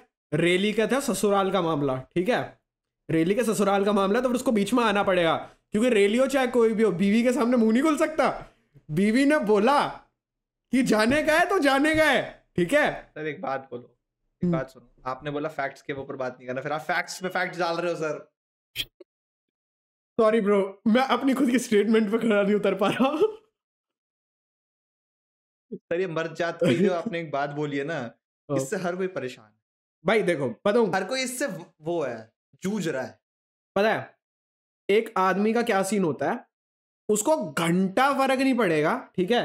रेली का था ससुराल का मामला ठीक है रेली के ससुराल का मामला तो फिर उसको बीच में आना पड़ेगा क्योंकि रेलियो चाहे कोई भी हो बीवी के सामने मुंह नहीं खुल सकता बीवी ने बोला कि जाने का है तो जाने का है ठीक है सर एक बात बोलो एक हम्म। बात सुनो आपने बोला फैक्ट्स के ऊपर बात नहीं करना फिर आप फैक्ट्स पे फैक्ट्स डाल रहे हो सर सॉरी ब्रो मैं अपनी खुद की स्टेटमेंट पे खड़ा नहीं उतर पा रहा सर ये मर्द जात की जो आपने एक बात बोली है ना इससे हर कोई परेशान है भाई देखो पता हर कोई इससे वो है जूझ रहा है पता है एक आदमी का क्या सीन होता है उसको घंटा फर्क नहीं पड़ेगा ठीक है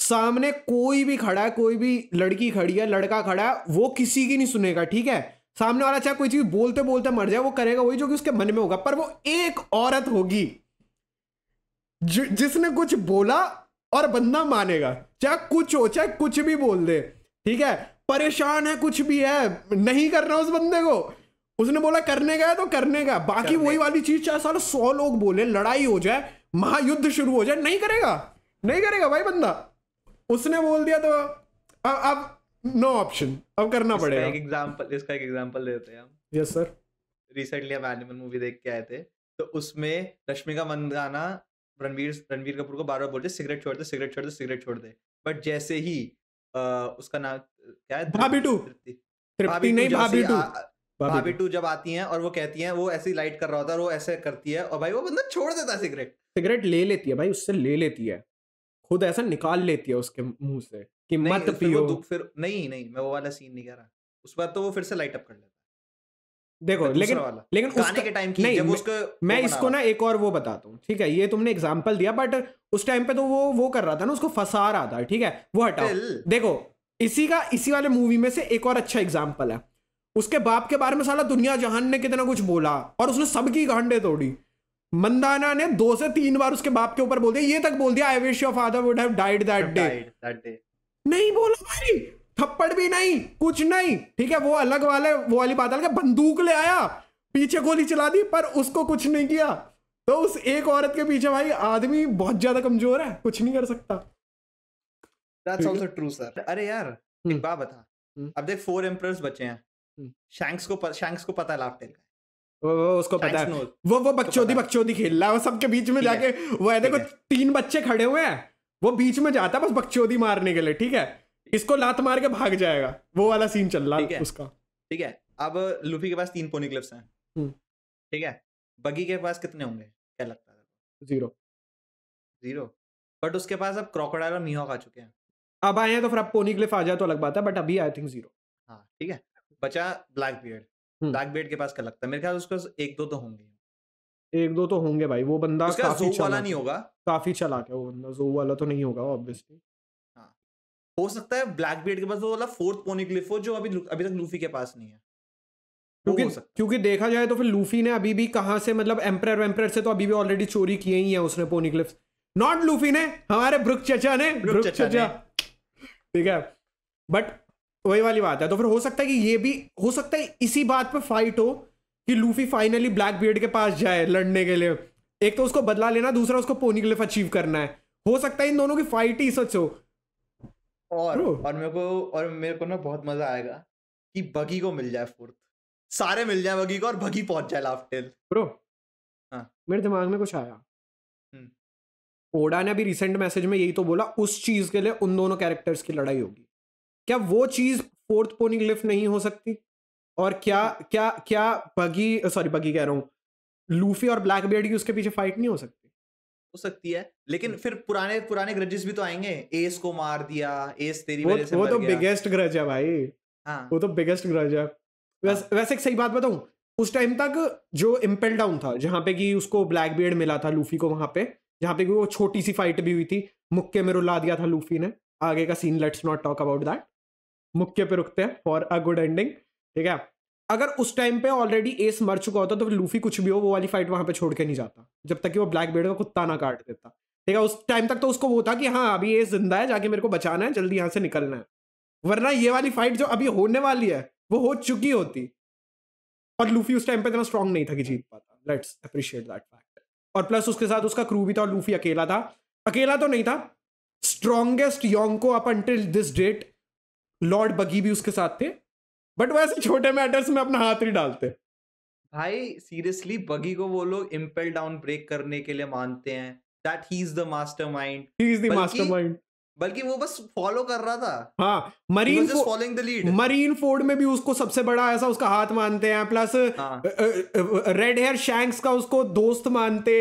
सामने कोई भी खड़ा है कोई भी लड़की खड़ी है लड़का खड़ा है वो किसी की नहीं सुनेगा ठीक है सामने वाला चाहे कोई चीज बोलते बोलते मर जाए वो करेगा वही जो कि उसके मन में होगा पर वो एक औरत होगी जिसने कुछ बोला और बंदा मानेगा चाहे कुछ हो चाहे कुछ भी बोल दे ठीक है परेशान है कुछ भी है नहीं करना उस बंदे को उसने बोला करने का है तो करने का बाकी वही वाली चीज चाहे साल सौ लोग बोले लड़ाई हो जाए महायुद्ध शुरू हो जाए नहीं करेगा नहीं करेगा भाई बंदा उसने बोल दिया तो अब नो ऑप्शन अब करना पड़ेगा एक एग्जांपल इसका एक एग्जांपल देते हैं हम यस सर रिसेंटली हम एनिमल मूवी देख के आए थे तो उसमें रश्मिका मंदाना रणवीर रणवीर कपूर को बार बार बोलते सिगरेट छोड़ दे सिगरेट छोड़ दे सिगरेट छोड़ दे बट जैसे ही आ, उसका नाम क्या है भाभी टू भाभी नहीं भाभी टू भाभी टू जब आती हैं और वो कहती हैं वो ऐसे लाइट कर रहा होता है वो ऐसे करती है और भाई वो बंदा छोड़ देता है सिगरेट सिगरेट ले लेती है भाई उससे ले लेती है खुद ऐसा निकाल लेती है उसके मुंह से कि नहीं, मत पियो फिर, फिर नहीं नहीं मैं वो वाला सीन नहीं कह रहा उस बार तो वो फिर से लाइट अप कर लेता देखो लेकिन लेकिन उसका, के टाइम की नहीं जब उसको मैं इसको ना एक और वो बताता हूँ ठीक है ये तुमने एग्जांपल दिया बट उस टाइम पे तो वो वो कर रहा था ना उसको फंसा रहा था ठीक है वो हटा देखो इसी का इसी वाले मूवी में से एक और अच्छा एग्जाम्पल है उसके बाप के बारे में सारा दुनिया जहान ने कितना कुछ बोला और उसने सबकी गांडे तोड़ी मंदाना ने दो से तीन बार उसके बाप के ऊपर बोल दिया ये तक बोल दिया I wish your father would have died that day नहीं बोला भाई थप्पड़ भी नहीं कुछ नहीं ठीक है वो अलग वाले वो वाली बात अलग बंदूक ले आया पीछे गोली चला दी पर उसको कुछ नहीं किया तो उस एक औरत के पीछे भाई आदमी बहुत ज्यादा कमजोर है कुछ नहीं कर सकता दैट्स आल्सो ट्रू सर अरे यार हम्म। एक बात बता हम्म। अब देख फोर एम्प्रेस बचे हैं शैंक्स हम्म। को शैंक्स को पता है लाफ्टेल का वो, वो उसको पता है वो वो बकचोदी बकचोदी खेल रहा है वो सबके बीच में जाके वो है देखो तीन बच्चे खड़े हुए हैं वो बीच में जाता है बस बकचोदी मारने के लिए ठीक है इसको लात मार के भाग जाएगा वो वाला सीन चल रहा है उसका ठीक है अब लूफी के पास तीन पोनी क्लिप्स हैं हम्म। ठीक है बगी के पास कितने होंगे क्या लगता है जीरो जीरो बट उसके पास अब क्रोकोडाइल और मीहॉक आ चुके हैं अब आए हैं तो फिर अब पोनी क्लिप आ जाए तो अलग बात है बट अभी आई थिंक जीरो हाँ ठीक है बचा ब्लैक बियर्ड डार्क बैक बेट के पास का लगता है मेरे ख्याल उसके एक दो तो होंगे एक दो तो होंगे भाई वो बंदा काफी चला वाला नहीं होगा काफी चला के वो बंदा जो वाला तो नहीं होगा ऑब्वियसली हाँ। हो सकता है ब्लैक बेट के पास वो वाला फोर्थ पोनिक्लिफ हो जो अभी अभी तक लूफी के पास नहीं है क्योंकि क्योंकि देखा जाए तो फिर लूफी ने अभी भी कहां से मतलब एम्पर वेम्पर से तो अभी भी ऑलरेडी चोरी किए ही है उसने पोनिक्लिप्स नॉट लूफी ने हमारे ब्रुक चचा ने ब्रुक, ब्रुक चचा ठीक है बट वही वाली बात है तो फिर हो सकता है कि ये भी हो सकता है इसी बात पर फाइट हो कि लूफी फाइनली ब्लैक बियर्ड के पास जाए लड़ने के लिए एक तो उसको बदला लेना दूसरा उसको पोनी क्लिफ अचीव करना है हो सकता है इन दोनों की फाइट ही सच हो और और मेरे को और मेरे को ना बहुत मजा आएगा कि बगी को मिल जाए फोर्थ सारे मिल जाए बगी को और बगी पहुंच जाए लास्ट टेल ब्रो हाँ मेरे दिमाग में कुछ आया ओडा हम्म। ने अभी रिसेंट मैसेज में यही तो बोला उस चीज के लिए उन दोनों कैरेक्टर्स की लड़ाई होगी क्या वो चीज फोर्थ पोनिंग लिफ्ट नहीं हो सकती और क्या क्या क्या बगी सॉरी बगी कह रहा हूँ लूफी और ब्लैक बियर्ड की उसके पीछे फाइट नहीं हो सकती हो सकती है लेकिन हम्म। फिर पुराने पुराने ग्रजेस भी तो आएंगे एस को मार दिया एस तेरी वो, वजह से वो तो बिगेस्ट ग्रज है भाई हाँ। वो तो बिगेस्ट ग्रज है हाँ। वैस, हाँ। वैसे एक सही बात बताऊं उस टाइम तक जो इम्पेल डाउन था जहां पे कि उसको ब्लैक बियर्ड मिला था लूफी को वहां पे जहां पे कि वो छोटी सी फाइट भी हुई थी मुक्के में रुला दिया था लूफी ने आगे का scene let's not talk about that मुख्य पे रुकते हैं फॉर अ गुड एंडिंग ठीक है अगर उस टाइम पे ऑलरेडी एस मर चुका होता तो लूफी कुछ भी हो वो वाली फाइट वहां पे छोड़ के नहीं जाता जब तक कि वो ब्लैक बेड का कुत्ता ना काट देता ठीक है उस टाइम तक तो उसको वो था कि हाँ अभी एस जिंदा है जाके मेरे को बचाना है जल्दी यहाँ से निकलना है वरना ये वाली फाइट जो अभी होने वाली है वो हो चुकी होती और लूफी उस टाइम पे इतना स्ट्रांग नहीं था कि जीत पाता लेट्स अप्रिशिएट दैट फैक्ट और प्लस उसके साथ उसका क्रू भी था और लूफी अकेला था अकेला तो नहीं था strongest Yonko up until this date Lord Buggy भी उसके साथ थे बट वो ऐसे छोटे मैटर्स में अपना हाथ नहीं डालते भाई सीरियसली बगी को वो लोग इम्पेल डाउन ब्रेक करने के लिए मानते हैं that he is the mind he is the mind बल्कि वो बस फॉलो कर रहा था हाँ marine following the lead Marineford में भी उसको सबसे बड़ा ऐसा उसका हाथ मानते हैं प्लस रेड हेयर शैंक्स का उसको दोस्त मानते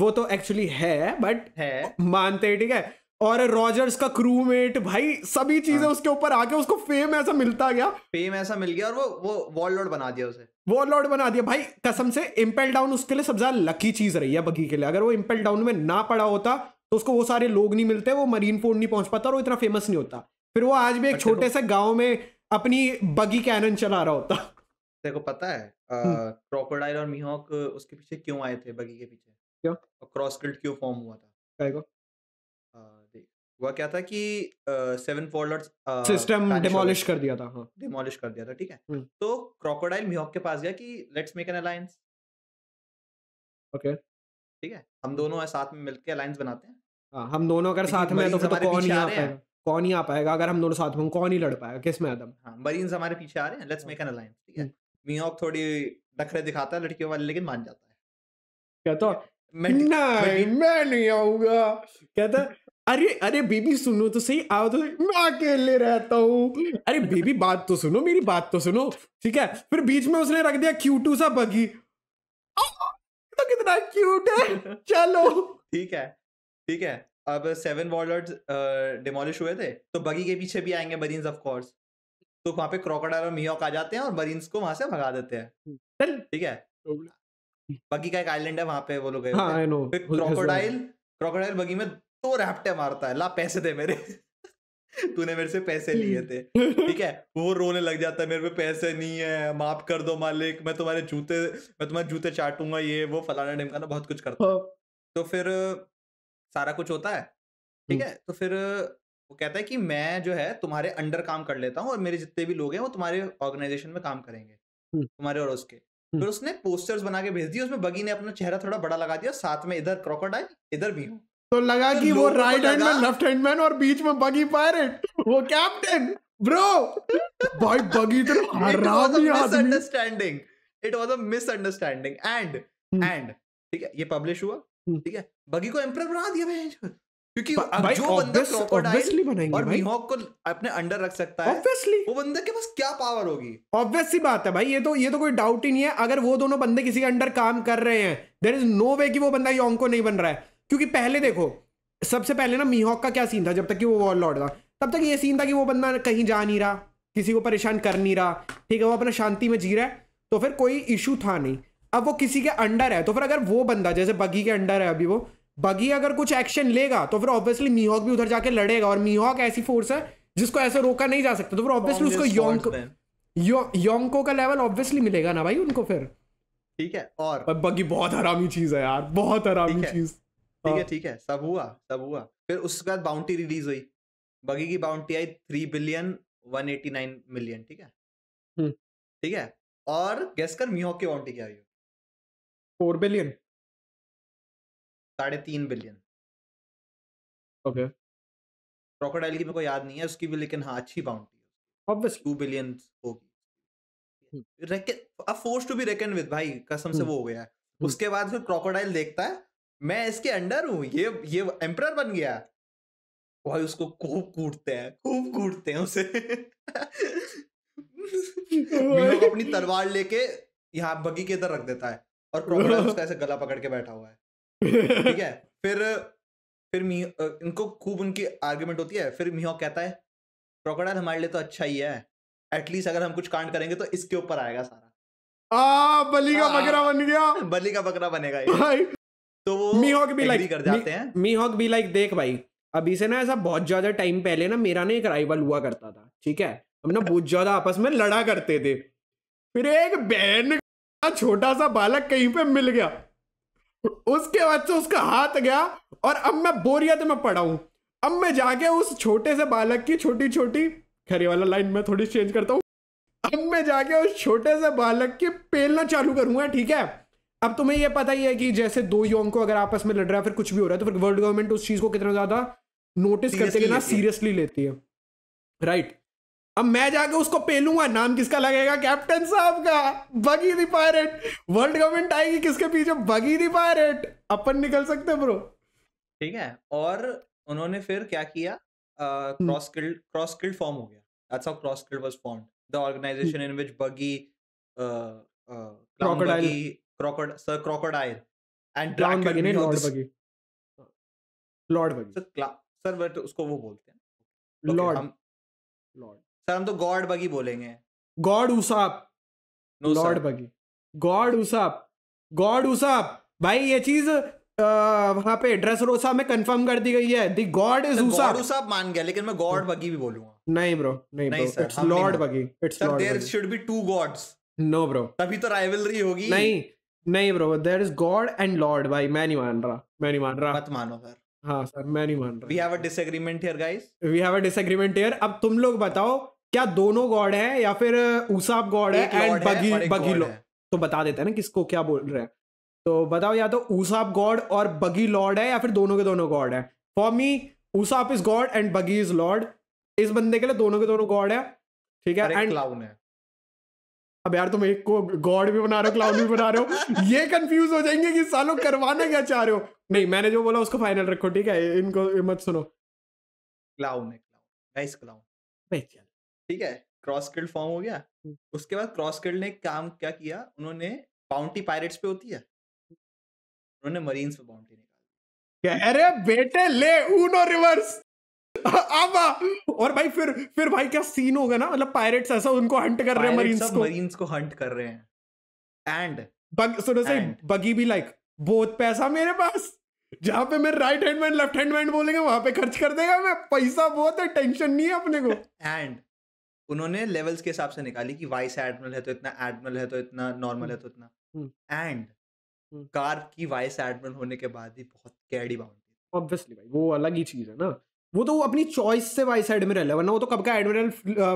वो तो एक्चुअली है बट है मानते ठीक है और रॉजर्स का क्रूमेट भाई सभी चीजें हाँ। उसके ऊपर आके उसको फेम ऐसा मिलता गया फेम ऐसा मिल गया और वो वो वॉल लॉर्ड बना दिया उसे वॉल लॉर्ड बना दिया भाई कसम से इम्पेल डाउन उसके लिए सबसे ज्यादा लकी चीज रही है बगी के लिए अगर वो इम्पेल डाउन में ना पड़ा होता तो उसको वो सारे लोग नहीं मिलते वो मरीन फोर्ड नहीं पहुंच पाता और वो इतना फेमस नहीं होता फिर वो आज भी एक छोटे से गाँव में अपनी बगी कैनन चला रहा होता देखो पता है क्रोकोडाइल हम्म। और मिहॉक उसके पीछे क्यों आए थे बगी के पीछे क्यों क्रॉस क्यों फॉर्म हुआ था हुआ क्या था कि सेवन फोल्डर्स सिस्टम डिमोलिश कर दिया था डिमोलिश हाँ। कर दिया था ठीक है हम्म। तो क्रोकोडाइल मिहॉक के पास गया कि let's make an alliance okay ठीक है हम दोनों साथ में मिलकर अलायंस बनाते हैं आ, हाँ, हम दोनों अगर साथ में तो फिर तो कौन ही आ पाएगा कौन ही आ पाएगा अगर हम दोनों साथ में कौन ही लड़ पाएगा किस में आदम हाँ मरीन्स हमारे पीछे आ रहे हैं लेट्स मेक एन अलायंस ठीक है मियोक हम्म। थोड़ी नखरे दिखाता है लड़कियों वाले लेकिन मान जाता है कहता मैं तो मैं नहीं आऊंगा कहता अरे अरे बेबी सुनो तो सही आओ तो सही मैं अकेले रहता हूँ अरे बेबी बात तो सुनो मेरी बात तो सुनो ठीक है फिर बीच में उसने रख दिया क्यूटू सा बगी तो कितना क्यूट है चलो ठीक है ठीक है अब सेवन वॉलर्ड डिमोलिश हुए थे तो बगी के पीछे भी आएंगे बरीन्स ऑफ कोर्स तो वहां पे क्रोकोडाइल और मियोक आ जाते हैं और बरीन्स को वहां से भगा देते हैं ठीक है बगी का एक आइलैंड है वहां पे वो लोग गए क्रोकोडाइल क्रोकोडाइल बगी में तो रैपटे मारता है ला पैसे दे मेरे तूने मेरे से पैसे लिए हम्म। थे ठीक है वो रोने लग जाता है मेरे पे पैसे नहीं है माफ कर दो मालिक मैं तुम्हारे जूते मैं तुम्हारे जूते चाटूंगा ये वो फलाना ना बहुत कुछ करता हूँ हाँ। तो फिर सारा कुछ होता है ठीक हम्म। है तो फिर वो कहता है कि मैं जो है तुम्हारे अंडर काम कर लेता हूँ और मेरे जितने भी लोग हैं वो तुम्हारे ऑर्गेनाइजेशन में काम करेंगे हम्म। तुम्हारे और उसके फिर उसने पोस्टर्स बना के भेज दिए उसमें बगी ने अपना चेहरा थोड़ा बड़ा लगा दिया साथ में इधर क्रोकोडाइल इधर भी हूँ तो लगा तो कि वो right hand man left hand man और बीच में बगी पायरेट वो कैप्टन ब्रो भाई बगी तो हरामी understanding it was a misunderstanding and and ठीक है ये पब्लिश हुआ हम्म। ठीक है बगी को एम्पर बना दिया भाई क्योंकि अब जो बंदा क्रोकोडाइल और मिहॉक को अपने अंडर रख सकता है obviously. वो बंदे के पास क्या पावर होगी ऑब्वियसली बात है भाई ये तो ये तो कोई डाउट ही नहीं है अगर वो दोनों बंदे किसी के अंडर काम कर रहे हैं देर इज नो वे कि वो बंदा योंग को नहीं बन रहा है क्योंकि पहले देखो सबसे पहले ना मीहॉक का क्या सीन था जब तक कि वो वॉल लौट था तब तक ये सीन था कि वो बंदा कहीं जा नहीं रहा किसी को परेशान कर नहीं रहा ठीक है वो अपना शांति में जी रहा है तो फिर कोई इशू था नहीं अब वो किसी के अंडर है तो फिर अगर वो बंदा जैसे बगी के अंडर है अभी वो बगी अगर कुछ एक्शन लेगा तो फिर ऑब्वियसली मीहॉक भी उधर जाके लड़ेगा और मीहॉक ऐसी फोर्स है जिसको ऐसे रोका नहीं जा सकता तो फिर ऑब्वियसली उसको योंग योंगको का लेवल ऑब्वियसली मिलेगा ना भाई उनको फिर ठीक है और बगी बहुत हरामी चीज है यार बहुत हरामी चीज ठीक है हाँ। ठीक है सब हुआ सब हुआ फिर उसके बाद बाउंटी रिलीज हुई बगी की bounty I three billion one eighty nine million ठीक है ठीक है और गेस कर मियो की बाउंटी क्या आई फोर बिलियन साढ़े तीन बिलियन ओके क्रोकोडाइल की मेरे को याद नहीं है उसकी भी लेकिन हाँ अच्छी बाउंटी ऑब्वियसली टू बिलियन होगी अब force to be reckon with भाई कसम से वो हो गया है उसके बाद फिर क्रोकोडाइल देखता है मैं इसके अंडर हूं ये ये एम्पर बन गया भाई उसको खूब कूटते हैं खूब कूटते हैं उसे अपनी तलवार लेके यहाँ बगी के इधर रख देता है और क्रोकोडाइल उसका ऐसे गला पकड़ के बैठा हुआ है ठीक है फिर फिर मी इनको खूब उनकी आर्ग्यूमेंट होती है फिर मीहो कहता है क्रोकोडाइल हमारे लिए तो अच्छा ही है एटलीस्ट अगर हम कुछ कांड करेंगे तो इसके ऊपर आएगा सारा आ, बली का हाँ। बकरा बन गया बली का बकरा बनेगा तो वो मीहॉक भी लाइक कर जाते हैं मीहॉक भी लाइक देख भाई अभी से ना ऐसा बहुत ज्यादा टाइम पहले ना मेरा ना एक राइवल हुआ करता था ठीक है हम ना बहुत ज्यादा आपस में लड़ा करते थे फिर एक बहन छोटा सा बालक कहीं पे मिल गया उसके बाद से उसका हाथ गया और अब मैं बोरियत में पड़ा हूं अब मैं जाके उस छोटे से बालक की छोटी छोटी खरी वाला लाइन में थोड़ी चेंज करता हूँ अब मैं जाके उस छोटे से बालक की पेलना चालू करूंगा ठीक है अब तुम्हें यह पता ही है कि जैसे दो योंग को अगर आपस में लड़ रहा है फिर कुछ भी हो रहा है तो फिर वर्ल्ड गवर्नमेंट उस चीज को कितना ज्यादा नोटिस करते हैं ना सीरियसली लेती है राइट अब मैं जाके उसको पेलूंगा नाम किसका लगेगा कैप्टन साहब का बगी दी पायरेट वर्ल्ड गवर्नमेंट आएगी किसके पीछे बगी दी पायरेट अपन निकल सकते ब्रो ठीक है और उन्होंने फिर क्या किया Cross Guild Cross Guild form हो गया that's how Cross Guild was formed the organization in which Buggy Crocodile Lord Buggy sir but उसको वो बोलते हैं लॉर्ड लॉर्ड सर हम तो गॉड बगी बोलेंगे God Usopp Lord Buggy God Usopp God Usopp भाई ये चीज वहां पे ड्रेस रोसा में कंफर्म कर दी गई है गॉड इज उसाप उसाप मान गया लेकिन मैं गॉड बगी hmm। भी बोलूंगा नहीं ब्रो नहीं sir it's Lord Buggy it's Lord there should be two gods no bro तभी तो राइवलरी होगी नहीं नहीं bro there is God and Lord भाई मैं नहीं मान रहा मैं नहीं मान रहा मत मानो सर हाँ सर मैं नहीं मान रहा we have a disagreement here guys we have a disagreement here अब तुम लोग बताओ क्या दोनों गॉड हैं या फिर उसाब uh, गॉड है एंड बगी बगी लॉर्ड तो बता देते हैं ना किसको क्या बोल रहे हैं तो बताओ या तो उसाब गॉड और बगी लॉर्ड है या फिर दोनों के दोनों गॉड है for me Usopp is God and Buggy is Lord इस बंदे के लिए दोनों के दोनों गॉड है ठीक है एंड क्लाउन है अब यार तुम एक को गॉड भी बना रहे हो क्लाउड भी बना रहे हो ये कंफ्यूज हो जाएंगे कि सालों करवाना क्या चाह रहे हो नहीं मैंने जो बोला उसको फाइनल रखो ठीक है इनको मत सुनो क्लाउड है गाइस ठीक है क्रॉस फॉर्म हो गया हम्म। उसके बाद क्रॉस ने काम क्या किया उन्होंने बाउंटी पायरेट्स पे होती है उन्होंने मरीन्स पे बाउंटी निकाल बेटे ले ऊनो रिवर्स आवा और भाई फिर फिर भाई क्या सीन होगा ना मतलब पायरेट्स ऐसा उनको हंट कर रहे हैं मरीन्स को मरीन्स को हंट कर रहे हैं एंड बग सुनो से बगी भी लाइक बहुत पैसा मेरे पास जहां पे मैं right hand man left hand man बोलेंगे वहां पे खर्च कर देगा मैं पैसा बहुत है टेंशन नहीं है अपने को एंड उन्होंने लेवल्स के हिसाब से निकाली कि वाइस एडमिरल है तो इतना एडमिरल है तो इतना नॉर्मल है तो इतना एंड हम्म। हम्म। कार की वाइस एडमिरल होने के बाद भी बहुत कैडी बाउंड ऑब्वियसली भाई वो अलग ही चीज है ना वो तो अपनी चॉइस से वाइस एडमिरल है वरना वो तो कब का एडमिरल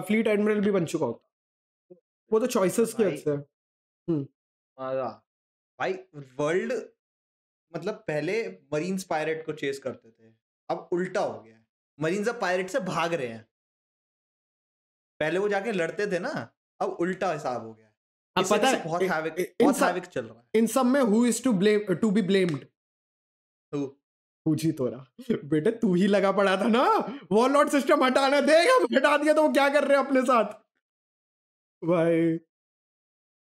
फ्लीट एडमिरल भी बन चुका होता वो तो चॉइसेस की वजह से हम्म। भाई वर्ल्ड मतलब पहले मरीन्स पायरेट को चेस करते थे अब उल्टा हो गया मरीन्स अब पायरेट से भाग रहे हैं पहले वो जाके लड़ते थे ना अब उल्टा हिसाब हो गया अब पता है बहुत हैविक बहुत हैविक चल रहा है इन सब में who is to blame to be blamed who पूछी तो रहा बेटे तू ही लगा पड़ा था ना वॉलॉट सिस्टम हटाना देगा हटा दिया तो वो क्या कर रहे हैं अपने साथ भाई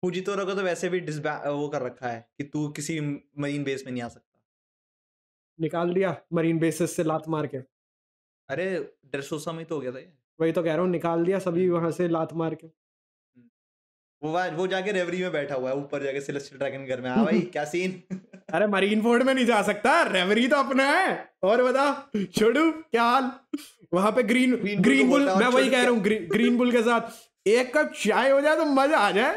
पूजी तो रखो तो वैसे भी वो कर रखा है कि तू किसी मरीन बेस में नहीं आ सकता निकाल दिया मरीन बेसिस से लात मार के अरे ड्रेसोसा में तो हो गया था वही तो कह रहा हूँ निकाल दिया सभी हम्म। वहां से लात मार के वो वो जाके रेवरी में बैठा हुआ है ऊपर जाके सिलेस्टियल ड्रैगन घर में आ हाँ भाई क्या सीन अरे मरीन फोर्ड में नहीं जा सकता रेवरी तो अपना है और बता छोड़ू क्या हाल वहां पे ग्रीन ग्रीन, ग्रीन बुल मैं वही कह रहा हूँ ग्री, ग्रीन बुल के साथ एक कप चाय हो जाए तो मजा आ जाए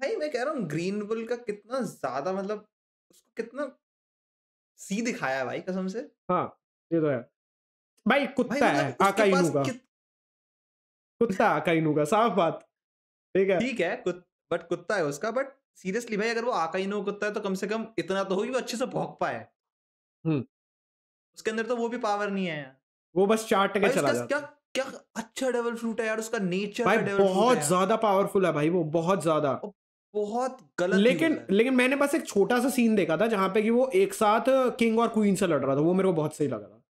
भाई मैं कह रहा हूँ ग्रीन बुल का कितना ज्यादा मतलब उसको कितना सी दिखाया भाई कसम से हाँ ये तो है भाई कुत्ता मतलब है आकाइनू का कुत्ता आकाइनू का साफ बात ठीक है ठीक है कुत, बट कुत्ता है उसका बट सीरियसली भाई अगर वो आका इनो कुत्ता है तो कम से कम इतना तो हो वो अच्छे से भौंक पाए उसके अंदर तो वो भी पावर नहीं है वो बस चाट के चला जाता क्या क्या अच्छा डेवल फ्रूट है यार उसका नेचर भाई बहुत ज्यादा पावरफुल है भाई वो बहुत ज्यादा बहुत गलत लेकिन लेकिन मैंने बस एक छोटा सा सीन देखा था जहां पे कि वो एक साथ किंग और क्वीन से लड़ रहा था वो मेरे को बहुत सही लग रहा था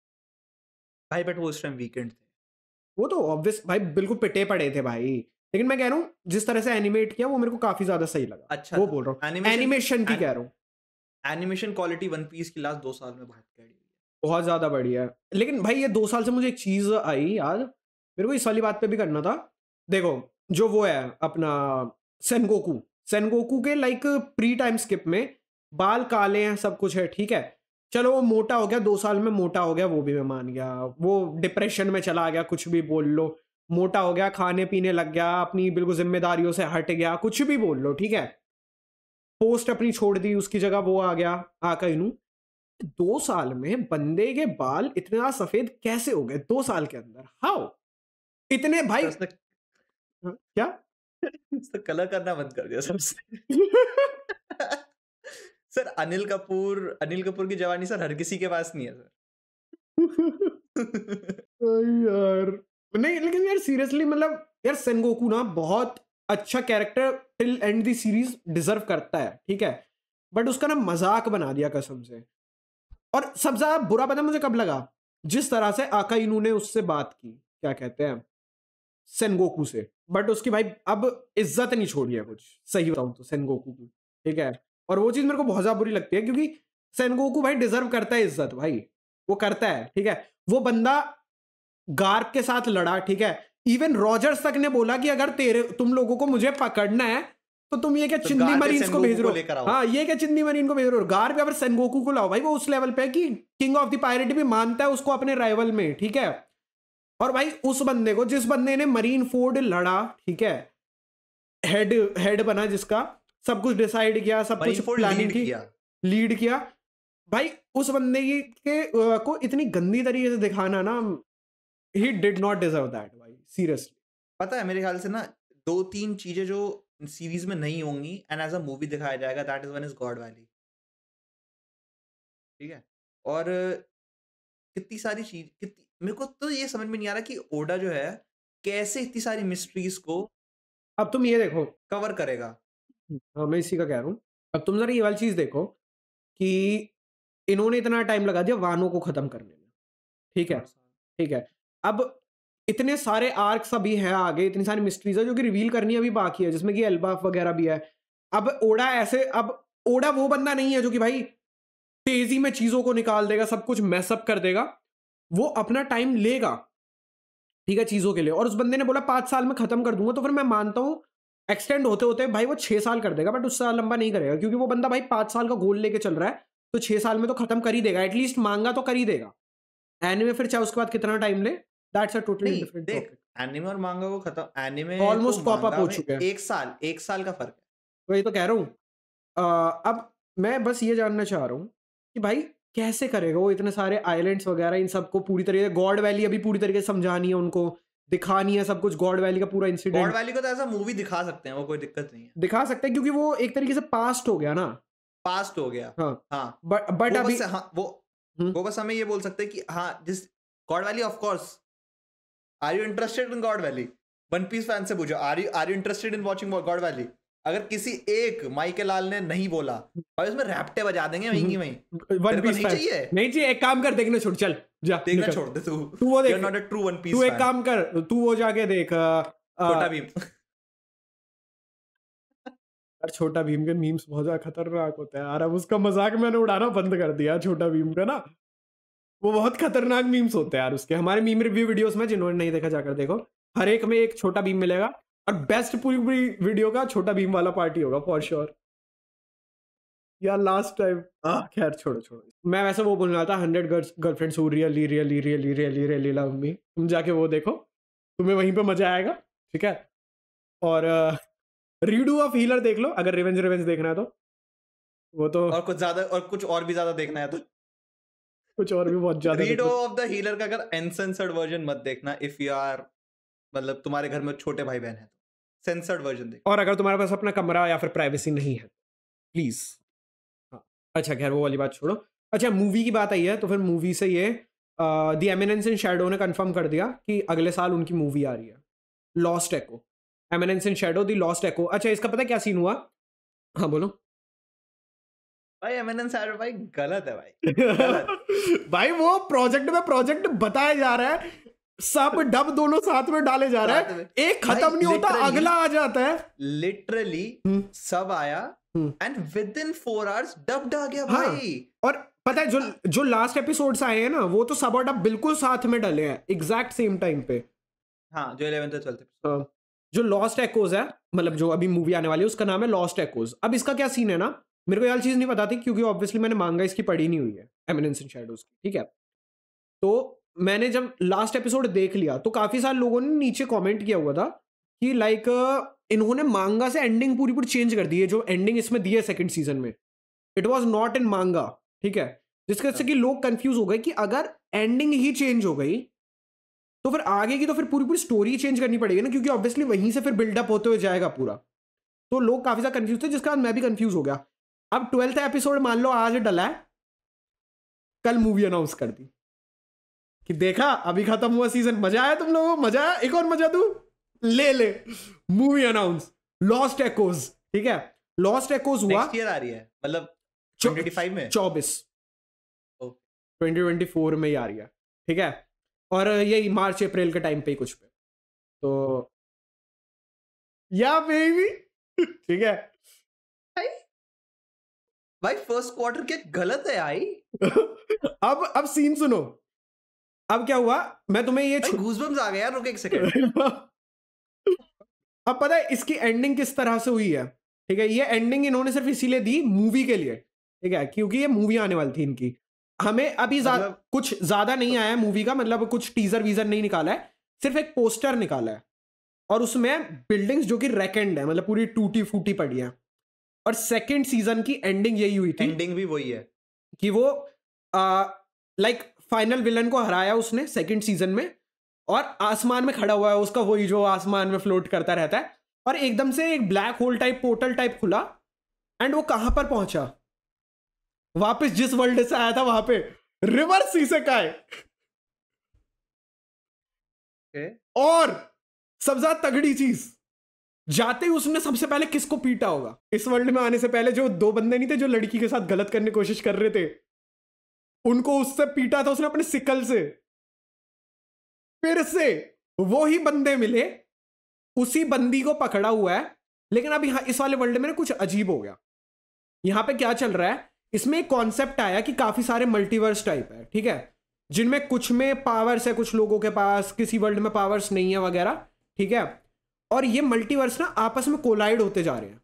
भाई बट वो उस टाइम वीकेंड थे वो तो ऑब्वियस भाई बिल्कुल पिटे पड़े थे भाई लेकिन मैं कह रहा हूँ जिस तरह से एनिमेट किया वो मेरे को काफी ज्यादा सही लगा अच्छा वो अच्छा। बोल रहा हूँ एनिमेशन की कह रहा हूँ एनिमेशन क्वालिटी वन पीस की लास्ट दो साल में बहुत कड़ी बहुत ज्यादा बढ़िया है लेकिन भाई ये दो साल से मुझे एक चीज आई यार मेरे को इस वाली बात पे भी करना था देखो जो वो है अपना सेनगोकू सेनगोकू के लाइक प्री टाइम स्किप में बाल काले हैं सब कुछ है ठीक है चलो वो मोटा हो गया दो साल में मोटा हो गया वो भी मैं मान गया वो डिप्रेशन में चला गया कुछ भी बोल लो मोटा हो गया खाने पीने लग गया अपनी बिल्कुल जिम्मेदारियों से हट गया कुछ भी बोल लो ठीक है पोस्ट अपनी छोड़ दी उसकी जगह वो आ गया आका इनू दो साल में बंदे के बाल इतने सफेद कैसे हो गए दो साल के अंदर हाउ इतने भाई उसने... हाँ, क्या उसने कलर करना बंद कर दिया सबसे सर अनिल कपूर अनिल कपूर की जवानी सर हर किसी के पास नहीं है सर यार नहीं लेकिन यार सीरियसली मतलब यार सेंगोकू ना बहुत अच्छा character till end the series deserve करता है ठीक है बट उसका ना मजाक बना दिया कसम से और सबसे ज्यादा बुरा पता मुझे कब लगा जिस तरह से आका इनू ने उससे बात की क्या कहते हैं सेनगोकू से बट उसकी भाई अब इज्जत नहीं छोड़ी है कुछ सही बताऊं तो सेनगोकू की ठीक है और वो चीज मेरे को बहुत ज्यादा बुरी लगती है क्योंकि सेनगोकू भाई डिजर्व करता है इज्जत भाई वो करता है ठीक है वो बंदा गार्प के साथ लड़ा ठीक है इवन रॉजर्स तक ने बोला कि अगर तेरे तुम लोगों को मुझे पकड़ना है तो तुम ये क्या तो चिंदी मरीन को भेज रहे हो हाँ ये क्या चिंदी मरीन को भेज रहे हो गार्प अगर सेंगोकू को लाओ भाई वो उस लेवल पे कि किंग ऑफ द पायरेट भी मानता है उसको अपने राइवल में ठीक है और भाई उस बंदे को जिस बंदे ने मरीन फोर्ड लड़ा ठीक है हेड हेड बना जिसका सब कुछ डिसाइड किया सब कुछ प्लानिंग की लीड किया भाई उस बंदे के को इतनी गंदी तरीके से दिखाना ना ही डिड नॉट डिजर्व दैट भाई सीरियसली पता है मेरे ख्याल से ना दो तीन चीजें जो सीरीज में नहीं होंगी एंड एज अ मूवी दिखाया जाएगा that is one is God Valley ठीक है और कितनी सारी चीज कितनी मेरे को तो ये समझ में नहीं आ रहा कि ओडा जो है कैसे इतनी सारी मिस्ट्रीज को अब तुम ये देखो कवर करेगा हम्म, हाँ मैं इसी का कह रहा हूँ अब तुम जरा ये वाली चीज देखो कि इन्होंने इतना टाइम लगा दिया वानों को खत्म करने में ठीक है हाँ, ठीक है अब इतने सारे आर्क्स अभी है आगे इतनी सारी मिस्ट्रीज है जो कि रिवील करनी अभी बाकी है जिसमें कि एल्बा वगैरह भी है अब ओडा ऐसे अब ओडा वो बंदा नहीं है जो कि भाई तेजी में चीजों को निकाल देगा सब कुछ मैसअप कर देगा वो अपना टाइम लेगा ठीक है चीजों के लिए और उस बंदे ने बोला पांच साल में खत्म कर दूंगा तो फिर मैं मानता हूं एक्सटेंड होते होते भाई वो छह साल कर देगा बट उससे लंबा नहीं करेगा क्योंकि वो बंदा भाई पांच साल का गोल लेके चल रहा है तो छह साल में तो खत्म कर ही देगा एटलीस्ट मांगा तो कर ही देगा एनिमे फिर चाहे उसके बाद कितना टाइम ले दैट्स अ टोटली डिफरेंट देख एनिमे और मांगा को खत्म एनिमे ऑलमोस्ट पॉप अप हो चुके हैं एक साल एक साल का फर्क है वही तो कह रहा हूँ अब मैं बस ये जानना चाह रहा हूँ कि भाई कैसे करेगा वो इतने सारे आइलैंड्स वगैरह इन सबको पूरी तरीके से गॉड वैली अभी पूरी तरीके से समझानी है उनको दिखानी है सब कुछ गॉड वैली का पूरा इंसिडेंट गॉड वैली को तो ऐसा मूवी दिखा सकते हैं वो कोई दिक्कत नहीं है दिखा सकते हैं क्योंकि वो एक तरीके से पास्ट हो गया ना पास्ट हो गया हाँ हाँ बट बट अभी हाँ, वो हम्म। वो बस हमें ये बोल सकते हैं कि हाँ जिस God Valley of course are you interested in God Valley One Piece fan से पूछो are you are you interested in watching God Valley अगर किसी एक माइके लाल ने नहीं बोला और उसमें रैप्टे बजा देंगे वहीं की वहीं हम्म, हम्म, वन पीस नहीं चाहिए नहीं चाहिए एक काम कर देखने छोड़ चल जा देखना छोड़ दे तू तू वो देख not a true One Piece तू एक काम कर तू वो जाके देख छोटा भीम यार छोटा भीम के मीम्स बहुत ज्यादा खतरनाक होता है यार अब उसका मजाक मैंने उड़ाना बंद कर दिया छोटा भीम का ना वो बहुत खतरनाक मीम्स होते हैं यार उसके हमारे मीम रिव्यू वीडियोस में जिन्होंने नहीं देखा जाकर देखो हर एक में एक छोटा भीम मिलेगा और बेस्ट पूरी पूरी वीडियो का छोटा भीम वाला पार्टी होगा फॉर श्योर यार लास्ट हाँ। टाइम हाँ, खैर छोड़ो छोड़ो मैं वैसे वो बोल रहा था hundred girls girlfriends really really really really really love me तुम जाके वो देखो तुम्हें वहीं पे मजा आएगा ठीक है और रीडू ऑफ हीलर देख लो अगर रिवेंज रिवेंज देखना है तो वो तो और कुछ ज्यादा और कुछ और भी ज्यादा देखना है तो कुछ और भी बहुत ज्यादा रीडो ऑफ द हीलर का अगर अनसेंसर्ड वर्जन मत देखना इफ यू आर मतलब तुम्हारे घर में छोटे भाई बहन है सेंसर्ड वर्जन देख और अगर तुम्हारे पास अपना कमरा या फिर प्राइवेसी नहीं है प्लीज हाँ, अच्छा खैर वो वाली बात छोड़ो अच्छा मूवी की बात आई है तो फिर मूवी से ये दी एमिनेंस इन शेडो ने कंफर्म कर दिया कि अगले साल उनकी मूवी आ रही है lost echo eminence in shadow the lost echo अच्छा इसका पता क्या सीन हुआ हाँ बोलो भाई एमिनेंस शेडो भाई गलत है भाई गलत। भाई वो प्रोजेक्ट में प्रोजेक्ट बताया जा रहा है सब डब दोनों साथ में डाले जा रहे हैं एक खत्म नहीं होता अगला आ जाता है लिटरली हम्म। सब आया and within four hours dub आ गया हाँ, भाई हाँ, और पता है जो जो लास्ट एपिसोड्स आए हैं ना वो तो सब और डब बिल्कुल साथ में डले हैं एग्जैक्ट सेम टाइम पे हाँ जो इलेवेंथ और ट्वेल्थ जो लॉस्ट एक्ोज है मतलब जो अभी मूवी आने वाली है उसका नाम है लॉस्ट एक्ोज अब इसका क्या सीन है ना मेरे को यार चीज़ नहीं बताती क्योंकि ऑब्वियसली मैंने मांगा इसकी पढ़ी नहीं हुई है एमिनेंस इन शेडोज की ठीक है तो मैंने जब लास्ट एपिसोड देख लिया तो काफ़ी सारे लोगों ने नीचे कमेंट किया हुआ था कि लाइक इन्होंने मांगा से एंडिंग पूरी पूरी चेंज कर दी है जो एंडिंग इसमें दी है सेकेंड सीजन में it was not in manga ठीक है जिसके से हाँ। कि लोग कंफ्यूज हो गए कि अगर एंडिंग ही चेंज हो गई तो फिर आगे की तो फिर पूरी पूरी स्टोरी चेंज करनी पड़ेगी ना क्योंकि ऑब्वियसली वहीं से फिर बिल्डअप होते हुए जाएगा पूरा तो लोग काफी ज्यादा कंफ्यूज थे जिसका मैं भी कंफ्यूज हो गया अब ट्वेल्थ एपिसोड मान लो आज डला है कल मूवी अनाउंस कर दी कि देखा अभी खत्म हुआ सीजन मजा आया तुम लोगों मजा आया एक और मजा तू ले ले मूवी अनाउंस लॉस्ट एकोज ठीक है लॉस्ट एकोज हुआ ईयर आ रही है मतलब 25 में 24 2024 में ही आ रही है ठीक है और यही मार्च अप्रैल के टाइम पे ही कुछ पे तो या बेबी ठीक है भाई फर्स्ट क्वार्टर के गलत है आई अब अब सीन सुनो अब क्या हुआ मैं तुम्हें ये गूजबम्स आ गया यार रुक एक सेकंड अब पता है इसकी एंडिंग किस तरह से हुई है ठीक है ये एंडिंग इन्होंने सिर्फ इसीलिए दी मूवी के लिए ठीक है क्योंकि ये मूवी आने वाली थी इनकी हमें अभी मतलब, कुछ ज्यादा नहीं आया है मूवी का मतलब कुछ टीजर वीजर नहीं निकाला है सिर्फ एक पोस्टर निकाला है और उसमें बिल्डिंग्स जो कि रेकेंड है मतलब पूरी टूटी फूटी पड़ी है और सेकेंड सीजन की एंडिंग यही हुई थी एंडिंग भी वही है कि वो लाइक फाइनल विलन को हराया उसने सेकेंड सीजन में और आसमान में खड़ा हुआ है उसका वही जो आसमान में फ्लोट करता रहता है और एकदम से एक black hole type portal type खुला एंड वो कहाँ पर पहुंचा वापस जिस वर्ल्ड से आया था वहां पे रिवर्स से का और सबसे ज्यादा तगड़ी चीज जाते ही उसने सबसे पहले किसको पीटा होगा इस वर्ल्ड में आने से पहले जो दो बंदे नहीं थे जो लड़की के साथ गलत करने की कोशिश कर रहे थे उनको उससे पीटा था उसने अपने सिकल से फिर से वो ही बंदे मिले उसी बंदी को पकड़ा हुआ है लेकिन अब यहां इस वाले वर्ल्ड में ना कुछ अजीब हो गया यहां पे क्या चल रहा है इसमें एक कॉन्सेप्ट आया कि काफी सारे मल्टीवर्स टाइप है ठीक है जिनमें कुछ में पावर्स है कुछ लोगों के पास किसी वर्ल्ड में पावर्स नहीं है वगैरह ठीक है और ये मल्टीवर्स ना आपस में कोलाइड होते जा रहे हैं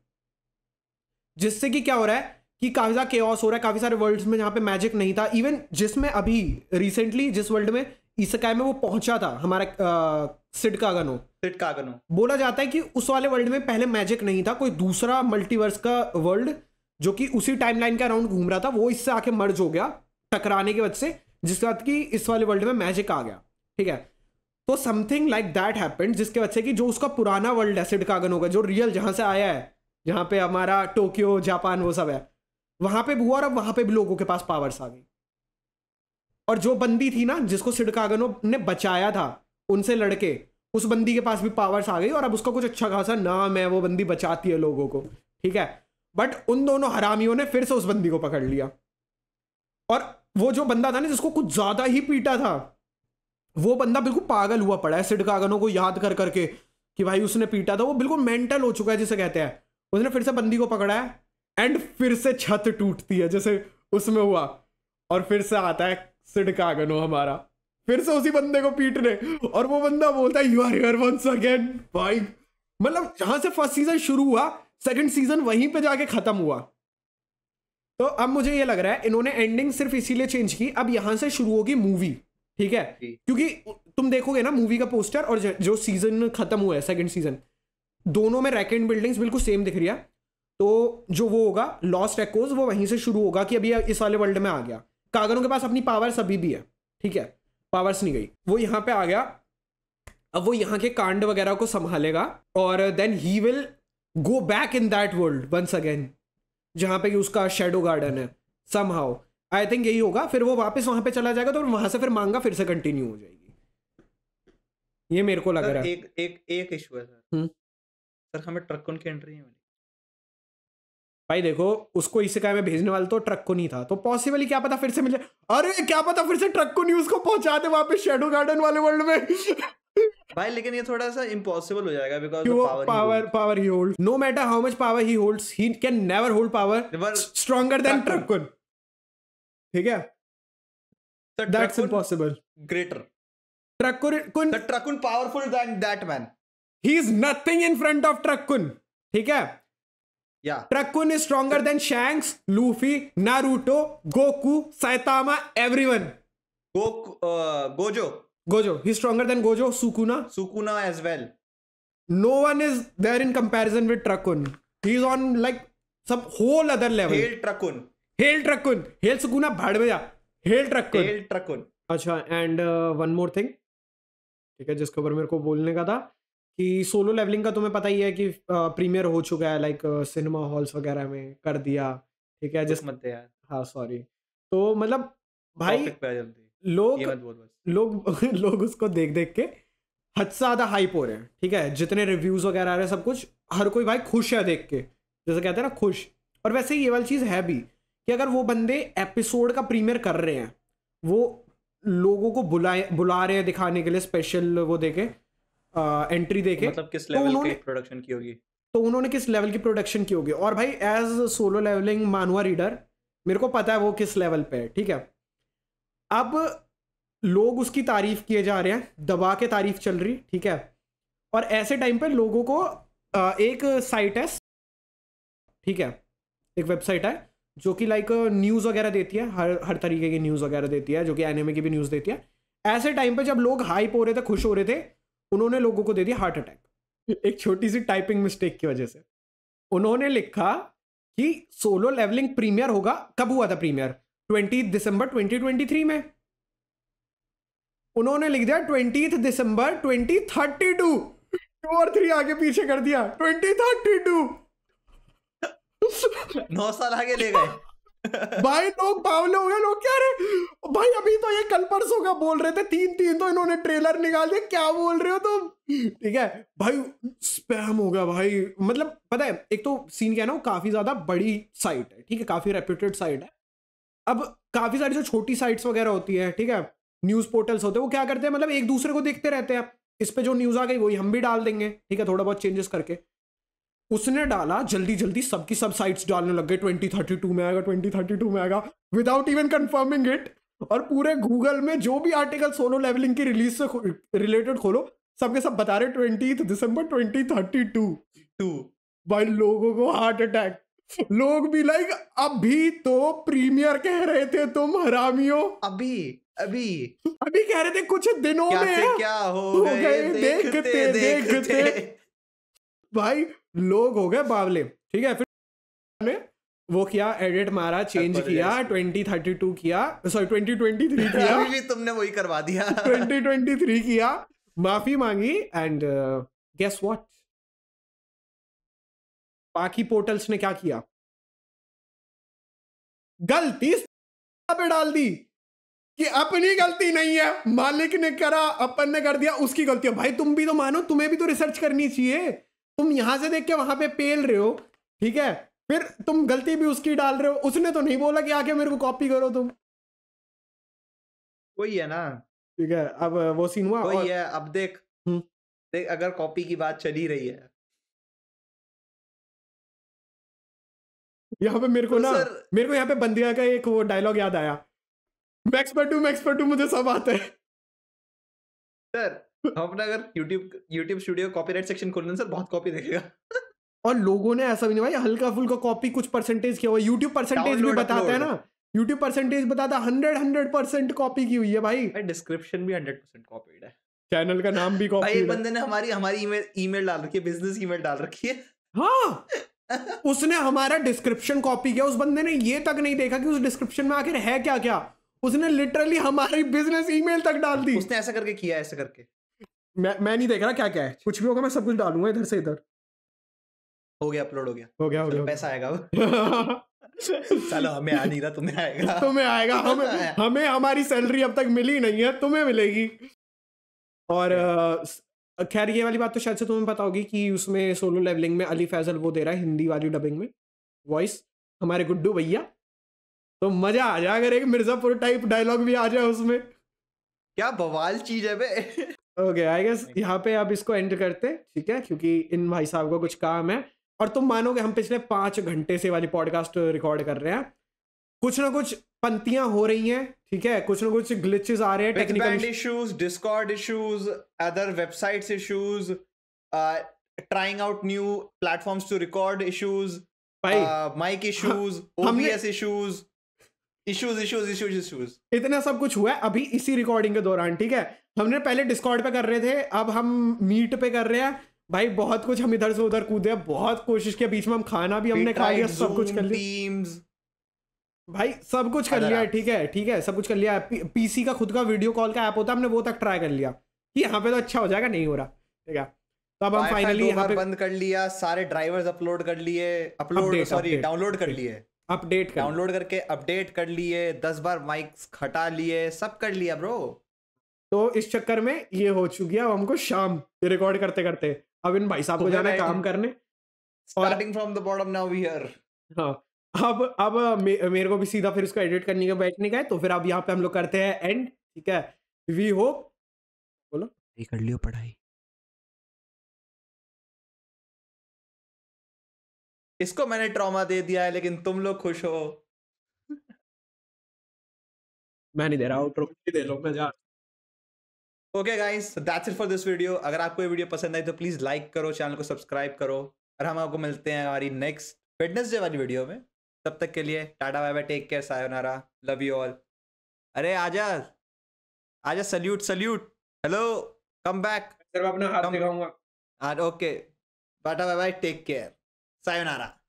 जिससे कि क्या हो रहा है कि काफी सारा केस हो रहा है काफी सारे वर्ल्ड्स में जहां पे मैजिक नहीं था इवन जिसमें अभी रिसेंटली जिस वर्ल्ड में इसकाय में वो पहुंचा था हमारा सिड कागनो सिड कागनो बोला जाता है कि उस वाले वर्ल्ड में पहले मैजिक नहीं था कोई दूसरा मल्टीवर्स का वर्ल्ड जो कि उसी टाइमलाइन के अराउंड घूम रहा था वो इससे आके मर्ज हो गया टकराने की वजह से जिसके बाद कि इस वाले वर्ल्ड में मैजिक आ गया ठीक है तो समथिंग लाइक दैट हैपेंड जिसके वजह से कि जो उसका पुराना वर्ल्ड है कागन होगा जो रियल जहाँ से आया है जहाँ पे हमारा टोक्यो जापान वो सब है वहाँ पे हुआ और अब वहाँ पे भी लोगों के पास पावर्स आ गई और जो बंदी थी ना जिसको सिडकागनो ने बचाया था उनसे लड़के उस बंदी के पास भी पावर्स आ गई और अब उसका कुछ अच्छा खासा नाम है वो बंदी बचाती है लोगों को ठीक है बट उन दोनों हरामियों ने फिर से उस बंदी को पकड़ लिया और वो जो बंदा था ना जिसको कुछ ज्यादा ही पीटा था वो बंदा बिल्कुल पागल हुआ पड़ा है सिड कागनों को याद कर करके कि भाई उसने पीटा था वो बिल्कुल मेंटल हो चुका है जिसे कहते हैं उसने फिर से बंदी को पकड़ा है एंड फिर से छत टूटती है जैसे उसमें हुआ और फिर से आता है सिड कागनो हमारा फिर से उसी बंदे को पीटने और वो बंदा बोलता है you are here once again भाई मतलब जहां से फर्स्ट सीजन शुरू हुआ सेकंड सीजन वहीं पे जाके खत्म हुआ तो अब मुझे ये लग रहा है इन्होंने एंडिंग सिर्फ इसीलिए चेंज की अब यहां से शुरू होगी मूवी ठीक है क्योंकि तुम देखोगे ना मूवी का पोस्टर और जो सीजन खत्म हुआ है सेकंड सीजन दोनों में रैक एंड बिल्डिंग्स बिल्कुल सेम दिख रही है तो जो वो होगा लॉस्ट एक्स वो वहीं से शुरू होगा कि अभी इस वाले वर्ल्ड में आ गया कागरों के पास अपनी पावर्स अभी भी है ठीक है पावर्स नहीं गई वो यहाँ पे आ गया अब वो यहाँ के कांड वगैरह को संभालेगा और then he will go back in that world once again जहाँ पे उसका शेडो गार्डन है सम हाउ आई थिंक यही होगा फिर वो वापस वहां पे चला जाएगा तो वहां से फिर मांगा फिर से कंटिन्यू हो जाएगी ये मेरे को लग रहा है एक एक एक इशू है सर हम्म। सर हमें ट्रक की एंट्री नहीं होनी भाई देखो उसको इसे इसिकाई में भेजने वाला तो ट्रक को नहीं था तो पॉसिबली क्या पता फिर से मिले अरे क्या पता फिर से ट्रक को नहीं उसको पहुंचा दे वापस शेडो गार्डन वाले वर्ल्ड में भाई लेकिन ये थोड़ा सा इम्पॉसिबल हो जाएगा because power power power he hold no matter how much power he holds he can never hold power stronger than Trakun ठीक है that's impossible greater Trakun Trakun powerful than that man he is nothing in front of Trakun ठीक है या Trakun is stronger than Shanks Luffy Naruto Goku Saitama everyone Goku Gojo Gojo. He's stronger than Gojo. Sukuna. Sukuna as well. No one is there in comparison with Trakun. He's on like some whole other level. Hail Trakun. Hail Trakun. Hail Sukuna. Bad में Hail Trakun. Hail Trakun. अच्छा and one more thing ठीक है जिसके ऊपर मेरे को बोलने का था कि सोलो लेवलिंग का तुम्हें पता ही है कि प्रीमियर हो चुका है लाइक सिनेमा हॉल्स वगैरह में कर दिया ठीक है जिस मत यार हाँ सॉरी तो मतलब भाई लोग लोग लोग उसको देख देख के हद से ज्यादा हाइप हो रहे हैं ठीक है जितने रिव्यूज वगैरह आ रहे हैं सब कुछ हर कोई भाई खुश है देख के जैसे कहते हैं ना खुश और वैसे ये वाली चीज़ है भी कि अगर वो बंदे एपिसोड का प्रीमियर कर रहे हैं वो लोगों को बुलाए बुला रहे हैं दिखाने के लिए स्पेशल वो देखे एंट्री देखे मतलब किस लेवल तो की प्रोडक्शन की होगी तो उन्होंने किस लेवल की प्रोडक्शन की होगी और भाई as solo leveling manhwa reader मेरे को पता है वो किस लेवल पे है ठीक है अब लोग उसकी तारीफ किए जा रहे हैं दबा के तारीफ चल रही ठीक है और ऐसे टाइम पर लोगों को एक साइट है ठीक है एक वेबसाइट है जो कि लाइक न्यूज़ वगैरह देती है हर हर तरीके की न्यूज़ वगैरह देती है जो कि एनिमे की भी न्यूज़ देती है ऐसे टाइम पे जब लोग हाइप हो रहे थे खुश हो रहे थे उन्होंने लोगों को दे दिया हार्ट अटैक एक छोटी सी टाइपिंग मिस्टेक की वजह से उन्होंने लिखा कि सोलो लेवलिंग प्रीमियर होगा कब हुआ था प्रीमियर ट्वेंटी दिसंबर 2023 में उन्होंने लिख दिया ट्वेंटी दिसंबर 2032 टू टू और थ्री आगे पीछे कर दिया 2032 नौ साल आगे ले गए भाई लोग पावले हो गए लोग क्या रहे भाई अभी तो ये कल परसों का बोल रहे थे तीन तीन तो इन्होंने ट्रेलर निकाल दिया क्या बोल रहे हो तुम तो? ठीक है भाई स्पैम हो गया भाई मतलब पता है एक तो सीन क्या है ना काफी ज्यादा बड़ी साइट है ठीक है काफी रेप्यूटेड साइट है अब काफी सारी जो छोटी साइट्स वगैरह होती है ठीक है न्यूज पोर्टल्स होते हैं वो क्या करते हैं मतलब एक दूसरे को देखते रहते हैं इस पे जो न्यूज आ गई वही हम भी डाल देंगे ठीक है थोड़ा बहुत चेंजेस करके उसने डाला जल्दी जल्दी सबकी सब साइट्स डालने लग गए ट्वेंटी थर्टी टू में आएगा ट्वेंटी थर्टी टू में आएगा विदाउट इवन कंफर्मिंग इट और पूरे गूगल में जो भी आर्टिकल सोलो लेवलिंग की रिलीज से रिलेटेड खोलो सबके सब बता रहे ट्वेंटी दिसंबर ट्वेंटी थर्टी टू टू भाई लोगों को हार्ट अटैक लोग भी लाइक अभी तो प्रीमियर कह रहे थे तुम हरामियों अभी अभी अभी कह रहे थे कुछ दिनों क्या में क्या हो गए, गए देखते देखते, देखते देखते भाई लोग हो गए बावले ठीक है फिर ने वो किया एडिट मारा चेंज किया ट्वेंटी थर्टी टू किया सॉरी ट्वेंटी ट्वेंटी थ्री किया भी तुमने वही करवा दिया ट्वेंटी ट्वेंटी थ्री किया माफी मांगी एंड गेस व्हाट बाकी पोर्टल्स ने क्या किया गलती पे डाल दी कि अपनी गलती नहीं है मालिक ने करा अपन ने कर दिया उसकी गलती है भाई तुम भी तो मानो तुम्हें भी तो रिसर्च करनी चाहिए तुम यहां से देख के वहां पे पेल रहे हो ठीक है फिर तुम गलती भी उसकी डाल रहे हो उसने तो नहीं बोला कि आके मेरे को कॉपी करो तुम वही है ना ठीक है अब वो सीन हुआ वही और... है अब देख हम्म। देख अगर कॉपी की बात चली रही है यहाँ पे मेरे को तो ना मेरे को यहाँ पे बंदिया का एक वो डायलॉग याद आया मैक्स एक्सपर्ट हूँ मैं मुझे सब आता है सर हम ना अगर YouTube YouTube studio copyright section खोल सर बहुत कॉपी देखेगा और लोगों ने ऐसा भी नहीं भाई हल्का फुल्का कॉपी कुछ परसेंटेज किया हुआ यूट्यूब परसेंटेज भी बताता है ना यूट्यूब परसेंटेज बताता हंड्रेड हंड्रेड परसेंट कॉपी की हुई है भाई डिस्क्रिप्शन भी हंड्रेड परसेंट कॉपीड है चैनल का नाम भी कॉपी भाई बंदे ने हमारी हमारी ईमेल ईमेल डाल रखी है बिजनेस ईमेल डाल रखी है हाँ उसने हमारा डिस्क्रिप्शन कॉपी किया उस बंदे ने ये तक नहीं देखा कि उस डिस्क्रिप्शन में आखिर है क्या क्या उसने लिटरली हमारी बिजनेस ईमेल तक डाल दी उसने ऐसा करके किया ऐसा करके मैं मैं नहीं देख रहा क्या क्या है कुछ भी होगा मैं सब कुछ डालूंगा इधर से इधर हो गया अपलोड हो गया हो गया हो गया पैसा आएगा चलो हमें आ नहीं रहा तुम्हें आएगा तुम्हें आएगा हमें हमें हमारी सैलरी अब तक मिली नहीं है तुम्हें मिलेगी और खैर ये वाली बात तो शायद से तुम्हें पता होगी कि उसमें सोलो लेवलिंग में अली फैजल वो दे रहा है हिंदी वाली डबिंग में वॉइस हमारे गुड्डू भैया तो मजा आ जाए अगर एक मिर्जापुर टाइप डायलॉग भी आ जाए उसमें क्या बवाल चीज है बे ओके आई गेस यहाँ पे आप इसको एंड करते हैं ठीक है क्योंकि इन भाई साहब का कुछ काम है और तुम मानोगे हम पिछले पांच घंटे से वाली पॉडकास्ट रिकॉर्ड कर रहे हैं कुछ ना कुछ पंक्तियां हो रही हैं ठीक है कुछ ना कुछ ग्लिचेस आ रहे हैं technical issues Discord issues other websites issues trying out new platforms to record issues mic issues OBS issues issues issues issues issues इतना सब कुछ हुआ है अभी इसी रिकॉर्डिंग के दौरान ठीक है हमने पहले डिस्कॉर्ड पे कर रहे थे अब हम मीट पे कर रहे हैं भाई बहुत कुछ हम इधर से उधर कूदे बहुत कोशिश किया बीच में हम खाना भी हमने खा लिया सब कुछ कर लिया भाई सब कुछ कर लिया है ठीक है ठीक है सब कुछ कर लिया पी, पीसी का खुद का वीडियो कॉल का ऐप होता है हमने वो तक ट्राई कर लिया कि यहाँ पे तो अच्छा हो जाएगा नहीं हो रहा ठीक है तो अब हम फाइनली यहाँ पे बंद कर लिया सारे ड्राइवर्स अपलोड कर लिए अपलोड सॉरी डाउनलोड कर लिए अपडेट कर डाउनलोड करके अपडेट कर लिए दस बार माइक्स हटा लिए सब कर लिया ब्रो तो इस चक्कर में ये हो चुकी है अब हमको शाम रिकॉर्ड करते करते अब इन भाई साहब को तो जाना काम करने starting from the bottom now we here हाँ अब अब मे, मेरे को भी सीधा फिर उसको एडिट करने का बैठने का है तो फिर अब यहाँ पे हम लोग करते हैं एंड ठीक है वी होप बोलो ये कर लियो पढ़ाई इसको मैंने ट्रॉमा दे दिया है लेकिन तुम लोग खुश हो मैं नहीं दे रहा हूँ दे लो मैं जा okay guys that's it for this video अगर आपको ये वीडियो पसंद आई तो प्लीज लाइक करो चैनल को सब्सक्राइब करो और हम आपको मिलते हैं हमारी नेक्स्ट फिटनेस डे वाली वीडियो में तब तक के लिए tata bye bye take care sayonara love you all अरे आजा आजा salute salute hello come back sir मैं अपना हाथ दिखाऊंगा ओके हाँ, tata bye bye take care sayonara